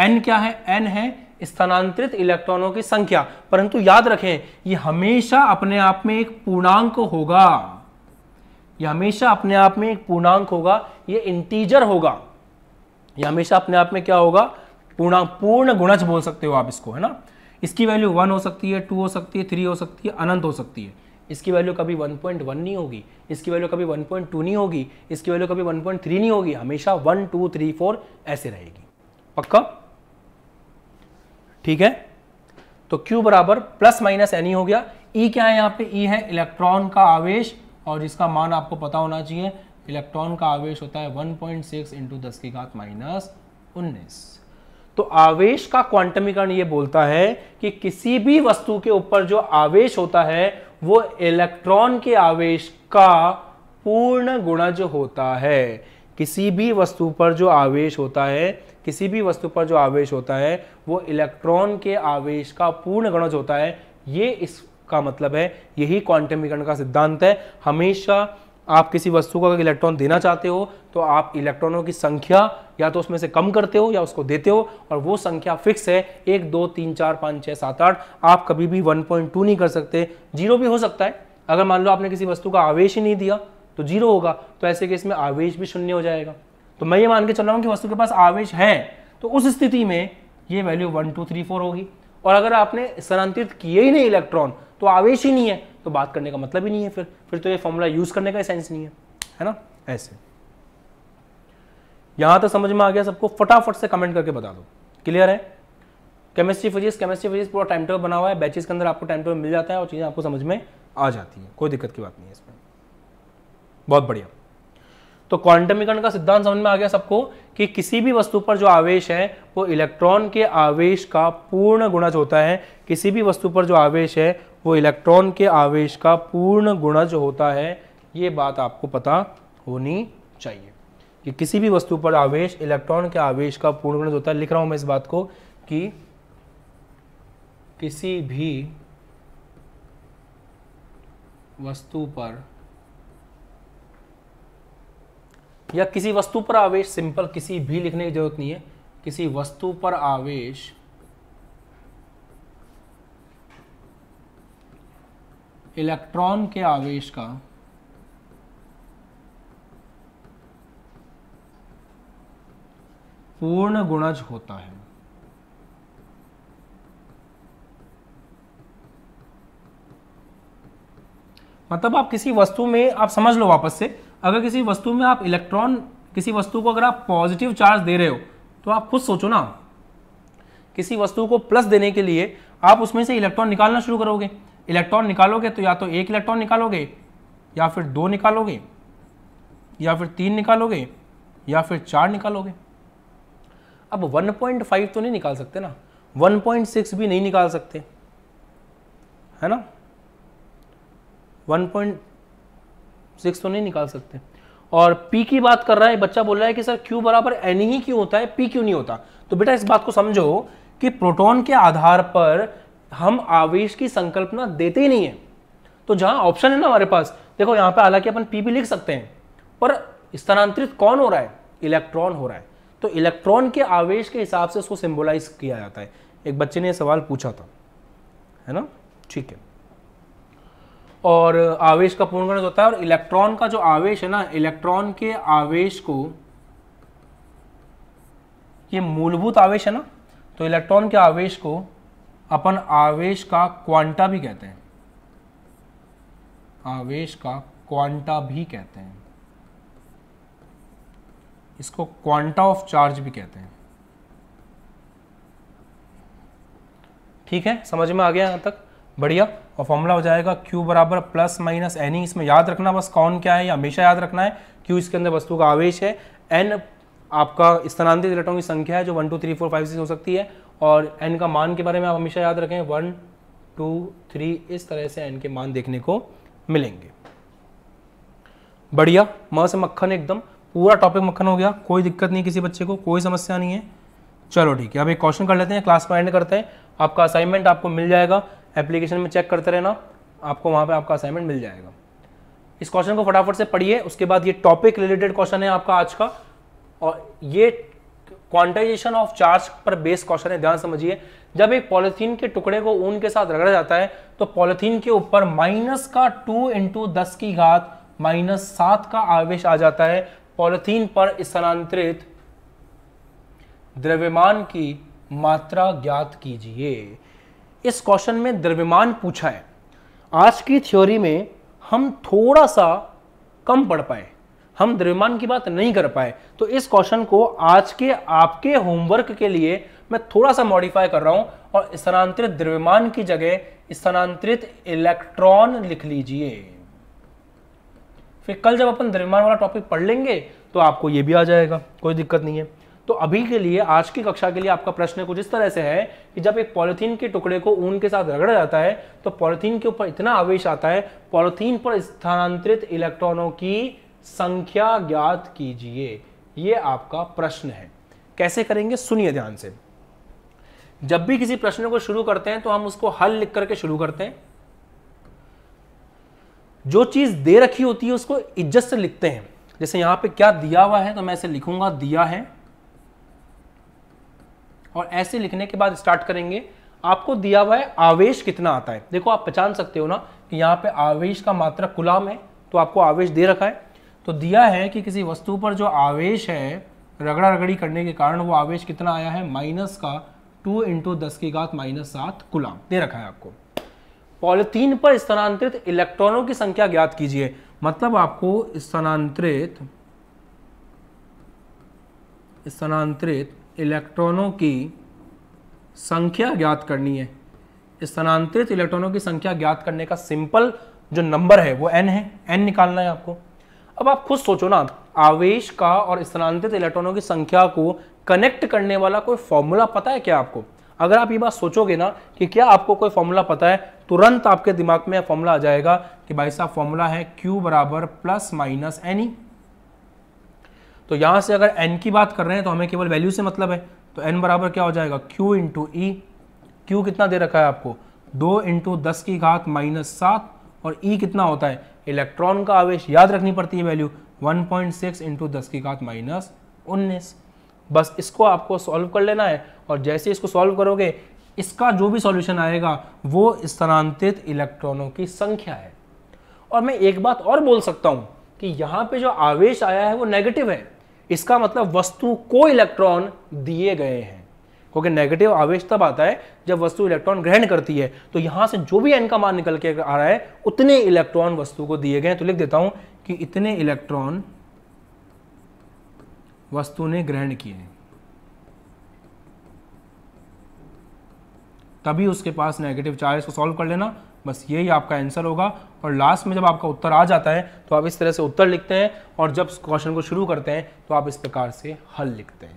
Speaker 1: N क्या है N है स्थानांतरित इलेक्ट्रॉनों की संख्या परंतु याद रखें ये हमेशा अपने आप में एक पूर्णांक होगा ये हमेशा अपने आप में एक पूर्णांक होगा ये इंटीजर होगा ये हमेशा अपने आप में क्या होगा पूर्णांक पूर्ण गुणज बोल सकते हो आप इसको है ना इसकी वैल्यू वन हो सकती है टू हो सकती है थ्री हो सकती है अनंत हो सकती है इसकी वैल्यू कभी 1.1 नहीं होगी इसकी वैल्यू कभी 1.2 नहीं होगी इसकी वैल्यू कभी 1.3 नहीं होगी हमेशा 1, 2, 3, 4 ऐसे रहेगी पक्का ठीक है तो Q बराबर प्लस माइनस एन हो गया E क्या है यहाँ पे E है इलेक्ट्रॉन का आवेश और इसका मान आपको पता होना चाहिए इलेक्ट्रॉन का आवेश होता है वन पॉइंट सिक्स इंटू दस की घात माइनस उन्नीस तो आवेश का क्वांटमीकरण ये बोलता है कि किसी भी वस्तु के ऊपर जो आवेश होता है वो इलेक्ट्रॉन के आवेश का पूर्ण गुणज होता है किसी भी वस्तु पर जो आवेश होता है किसी भी वस्तु पर जो आवेश होता है वो इलेक्ट्रॉन के आवेश का पूर्ण गुणज होता है ये इसका मतलब है यही क्वांटमीकरण का सिद्धांत है हमेशा आप किसी वस्तु को अगर इलेक्ट्रॉन देना चाहते हो तो आप इलेक्ट्रॉनों की संख्या या तो उसमें से कम करते हो या उसको देते हो और वो संख्या फिक्स है एक दो तीन चार पाँच छः सात आठ आप कभी भी 1.2 नहीं कर सकते जीरो भी हो सकता है अगर मान लो आपने किसी वस्तु का आवेश ही नहीं दिया तो जीरो होगा तो ऐसे केस में आवेश भी शून्य हो जाएगा तो मैं ये मान के चल रहा हूँ कि वस्तु के पास आवेश है तो उस स्थिति में ये value one two three four होगी और अगर आपने स्थानांतरित किए ही नहीं इलेक्ट्रॉन तो आवेश ही नहीं है तो बात करने का मतलब ही नहीं है फिर फिर तो ये फॉर्मूला यूज़ करने का ही सेंस नहीं है है ना ऐसे यहां तक तो समझ में आ गया सबको फटाफट से कमेंट करके बता दो क्लियर है केमिस्ट्री फिजिक्स केमिस्ट्री फिजिक्स पूरा टाइम टेबल बना हुआ है बैचेस के अंदर आपको टाइम टेबल मिल जाता है और चीज़ें आपको समझ में आ जाती है कोई दिक्कत की बात नहीं है इसमें बहुत बढ़िया तो क्वांटमीकरण का सिद्धांत समझ में आ गया सबको कि किसी भी वस्तु पर जो आवेश है वो इलेक्ट्रॉन के आवेश का पूर्ण गुणज होता है किसी भी वस्तु पर जो आवेश है वो इलेक्ट्रॉन के आवेश का पूर्ण गुणज होता है ये बात आपको पता होनी चाहिए कि किसी भी वस्तु पर आवेश इलेक्ट्रॉन के आवेश का पूर्ण गुणज होता है लिख रहा हूं मैं इस बात को कि किसी भी वस्तु पर या किसी वस्तु पर आवेश सिंपल किसी भी लिखने की जरूरत नहीं है किसी वस्तु पर आवेश इलेक्ट्रॉन के आवेश का पूर्ण गुणज होता है मतलब आप किसी वस्तु में आप समझ लो वापस से अगर किसी वस्तु में आप इलेक्ट्रॉन किसी वस्तु को अगर आप पॉजिटिव चार्ज दे रहे हो तो आप खुद सोचो ना किसी वस्तु को प्लस देने के लिए आप उसमें से इलेक्ट्रॉन निकालना शुरू करोगे इलेक्ट्रॉन निकालोगे तो या तो एक इलेक्ट्रॉन निकालोगे या फिर दो निकालोगे या फिर तीन निकालोगे या फिर चार निकालोगे अब 1.5 तो नहीं निकाल सकते ना 1.6 भी नहीं निकाल सकते है ना 1. सिक्स तो नहीं निकाल सकते और पी की बात कर रहा है बच्चा बोल रहा है कि सर क्यू बराबर एन ही क्यों होता है पी क्यों नहीं होता तो बेटा इस बात को समझो कि प्रोटॉन के आधार पर हम आवेश की संकल्पना देते ही नहीं है तो जहां ऑप्शन है ना हमारे पास देखो यहां पे हालांकि अपन पी भी लिख सकते हैं पर स्थानांतरित कौन हो रहा है इलेक्ट्रॉन हो रहा है तो इलेक्ट्रॉन के आवेश के हिसाब से उसको सिंबोलाइज किया जाता है एक बच्चे ने सवाल पूछा था है ना ठीक है और आवेश का पूर्णगणित होता है और इलेक्ट्रॉन का जो आवेश है ना इलेक्ट्रॉन के आवेश को ये मूलभूत आवेश है ना तो इलेक्ट्रॉन के आवेश को अपन आवेश का क्वांटा भी कहते हैं आवेश का क्वांटा भी कहते हैं इसको क्वांटा ऑफ चार्ज भी कहते हैं ठीक है समझ में आ गया यहां तक बढ़िया और फॉर्मूला हो जाएगा Q बराबर प्लस माइनस एन इसमें याद रखना बस कौन क्या है हमेशा याद रखना है Q इसके अंदर वस्तु का आवेश है N आपका स्थानांतरित इलेक्ट्रॉन की संख्या है जो one two three four five six हो सकती है और एन का मान के बारे में आप हमेशा याद रखें वन टू थ्री इस तरह से एन के मान देखने को मिलेंगे बढ़िया म से मक्खन एकदम पूरा टॉपिक मक्खन हो गया कोई दिक्कत नहीं किसी बच्चे को कोई समस्या नहीं है चलो ठीक है अब एक क्वेश्चन कर लेते हैं क्लास में एंड करते हैं आपका असाइनमेंट आपको मिल जाएगा एप्लीकेशन में चेक करते रहना आपको वहाँ पर आपका असाइनमेंट मिल जाएगा इस क्वेश्चन को फटाफट से पढ़िए उसके बाद ये टॉपिक रिलेटेड क्वेश्चन है आपका आज का और ये क्वांटाइजेशन ऑफ चार्ज पर बेस क्वेश्चन है ध्यान समझिए जब एक पॉलिथीन के टुकड़े को ऊन के साथ रगड़ा जाता है तो पॉलिथीन के ऊपर माइनस का टू इंटू दस की घात माइनस सात का आवेश आ जाता है पॉलिथीन पर स्थानांतरित द्रव्यमान की मात्रा ज्ञात कीजिए इस क्वेश्चन में द्रव्यमान पूछा है आज की थ्योरी में हम थोड़ा सा कम पढ़ पाए हम द्रव्यमान की बात नहीं कर पाए तो इस क्वेश्चन को आज के आपके होमवर्क के लिए मैं थोड़ा सा मॉडिफाई कर रहा हूं और स्थानांतरित द्रव्यमान की जगह स्थानांतरित इलेक्ट्रॉन लिख लीजिए फिर कल जब अपन द्रव्यमान वाला टॉपिक पढ़ लेंगे तो आपको यह भी आ जाएगा कोई दिक्कत नहीं है तो अभी के लिए आज की कक्षा के लिए आपका प्रश्न कुछ इस तरह से है कि जब एक पॉलिथीन के टुकड़े को ऊन के साथ रगड़ा जाता है तो पॉलिथीन के ऊपर इतना आवेश आता है पॉलिथीन पर स्थानांतरित इलेक्ट्रॉनों की संख्या ज्ञात कीजिए यह आपका प्रश्न है कैसे करेंगे सुनिए ध्यान से जब भी किसी प्रश्न को शुरू करते हैं तो हम उसको हल लिख करके शुरू करते हैं जो चीज दे रखी होती है उसको इज्जत से लिखते हैं जैसे यहां पे क्या दिया हुआ है तो मैं इसे लिखूंगा दिया है और ऐसे लिखने के बाद स्टार्ट करेंगे आपको दिया हुआ है आवेश कितना आता है देखो आप पहचान सकते हो ना कि यहाँ पे आवेश का मात्रा गुलाम है तो आपको आवेश दे रखा है तो दिया है कि किसी वस्तु पर जो आवेश है रगड़ा रगड़ी करने के कारण वो आवेश कितना आया है माइनस का टू इंटू दस की घात माइनस सात गुलाम दे रखा है आपको पॉलिथीन पर स्थानांतरित इलेक्ट्रॉनों की संख्या ज्ञात कीजिए मतलब आपको स्थानांतरित स्थानांतरित इलेक्ट्रॉनों की संख्या ज्ञात करनी है स्थानांतरित इलेक्ट्रॉनों की संख्या ज्ञात करने का सिंपल जो नंबर है वो एन है एन निकालना है आपको अब आप खुद सोचो ना आवेश का और स्थानांतरित इलेक्ट्रॉनों की संख्या को कनेक्ट करने वाला कोई फॉर्मूला पता है क्या आपको अगर आप ये बात सोचोगे ना कि क्या आपको कोई फॉर्मूला पता है तुरंत आपके दिमाग में फॉर्मूला आ जाएगा कि भाई साहब फॉर्मूला है क्यू बराबर प्लस माइनस एनी तो यहाँ से अगर एन की बात कर रहे हैं तो हमें केवल वैल्यू से मतलब है तो एन बराबर क्या हो जाएगा क्यू इंटू ई क्यू कितना दे रखा है आपको दो इंटू दस की घात माइनस सात और ई e कितना होता है इलेक्ट्रॉन का आवेश याद रखनी पड़ती है वैल्यू 1.6 पॉइंट सिक्स इंटू दस की घात माइनस उन्नीस बस इसको आपको सॉल्व कर लेना है और जैसे इसको सॉल्व करोगे इसका जो भी सॉल्यूशन आएगा वो स्थानांतरित इलेक्ट्रॉनों की संख्या है और मैं एक बात और बोल सकता हूँ कि यहाँ पे जो आवेश आया है वो नेगेटिव है इसका मतलब वस्तु को इलेक्ट्रॉन दिए गए हैं क्योंकि नेगेटिव आवेश तब आता है जब वस्तु इलेक्ट्रॉन ग्रहण करती है तो यहां से जो भी एन का मान निकल के आ रहा है उतने इलेक्ट्रॉन वस्तु को दिए गए तो लिख देता हूं कि इतने इलेक्ट्रॉन वस्तु ने ग्रहण किए तभी उसके पास नेगेटिव चार्ज को सॉल्व कर लेना बस यही आपका आंसर होगा और लास्ट में जब आपका उत्तर आ जाता है तो आप इस तरह से उत्तर लिखते हैं और जब क्वेश्चन को शुरू करते हैं तो आप इस प्रकार से हल लिखते हैं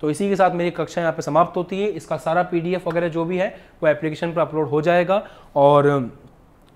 Speaker 1: तो इसी के साथ मेरी कक्षा यहाँ पे समाप्त होती है इसका सारा पीडीएफ वगैरह जो भी है वो एप्लीकेशन पर अपलोड हो जाएगा और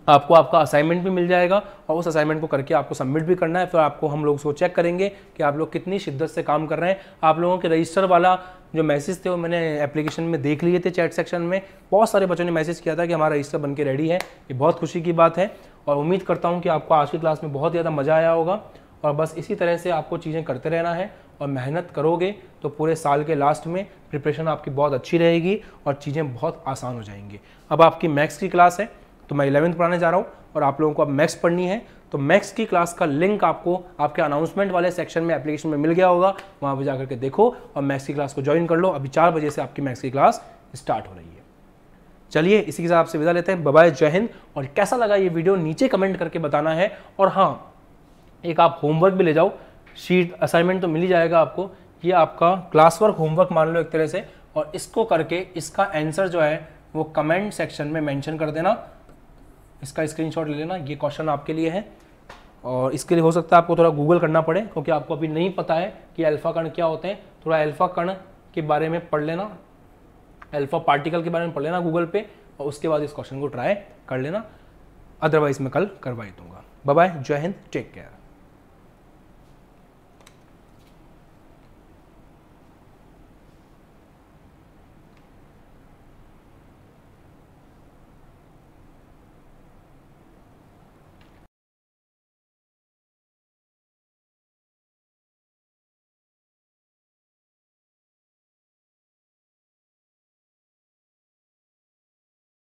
Speaker 1: आपको आपका असाइनमेंट भी मिल जाएगा और उस असाइनमेंट को करके आपको सबमिट भी करना है फिर आपको हम लोग उसको चेक करेंगे कि आप लोग कितनी शिद्दत से काम कर रहे हैं आप लोगों के रजिस्टर वाला जो मैसेज थे वो मैंने एप्लीकेशन में देख लिए थे चैट सेक्शन में बहुत सारे बच्चों ने मैसेज किया था कि हमारा हिस्सा बन के रेडी है ये बहुत खुशी की बात है और उम्मीद करता हूँ कि आपको आज की क्लास में बहुत ज़्यादा मज़ा आया होगा और बस इसी तरह से आपको चीज़ें करते रहना है और मेहनत करोगे तो पूरे साल के लास्ट में प्रिपरेशन आपकी बहुत अच्छी रहेगी और चीज़ें बहुत आसान हो जाएंगी अब आपकी मैथ्स की क्लास है तो मैं इलेवंथ पढ़ाने जा रहा हूँ और आप लोगों को अब मैथ्स पढ़नी है तो मैक्स की क्लास का लिंक आपको आपके अनाउंसमेंट वाले सेक्शन में एप्लीकेशन में मिल गया होगा वहां पर जाकर के देखो और मैक्स की क्लास को ज्वाइन कर लो अभी चार बजे से आपकी मैक्स की क्लास स्टार्ट हो रही है चलिए इसी के साथ आपसे विदा लेते हैं बबाय जय हिंद और कैसा लगा ये वीडियो नीचे कमेंट करके बताना है और हाँ एक आप होमवर्क भी ले जाओ शीट असाइनमेंट तो मिल ही जाएगा आपको ये आपका क्लास वर्क होमवर्क मान लो एक तरह से और इसको करके इसका आंसर जो है वो कमेंट सेक्शन में मेंशन कर देना इसका स्क्रीनशॉट ले लेना ये क्वेश्चन आपके लिए है और इसके लिए हो सकता है आपको थोड़ा गूगल करना पड़े क्योंकि आपको अभी नहीं पता है कि अल्फ़ा कण क्या होते हैं थोड़ा अल्फ़ा कण के बारे में पढ़ लेना अल्फ़ा पार्टिकल के बारे में पढ़ लेना गूगल पे और उसके बाद इस क्वेश्चन को ट्राई कर लेना अदरवाइज़ मैं कल करवाई दूंगा बाय जय हिंद टेक केयर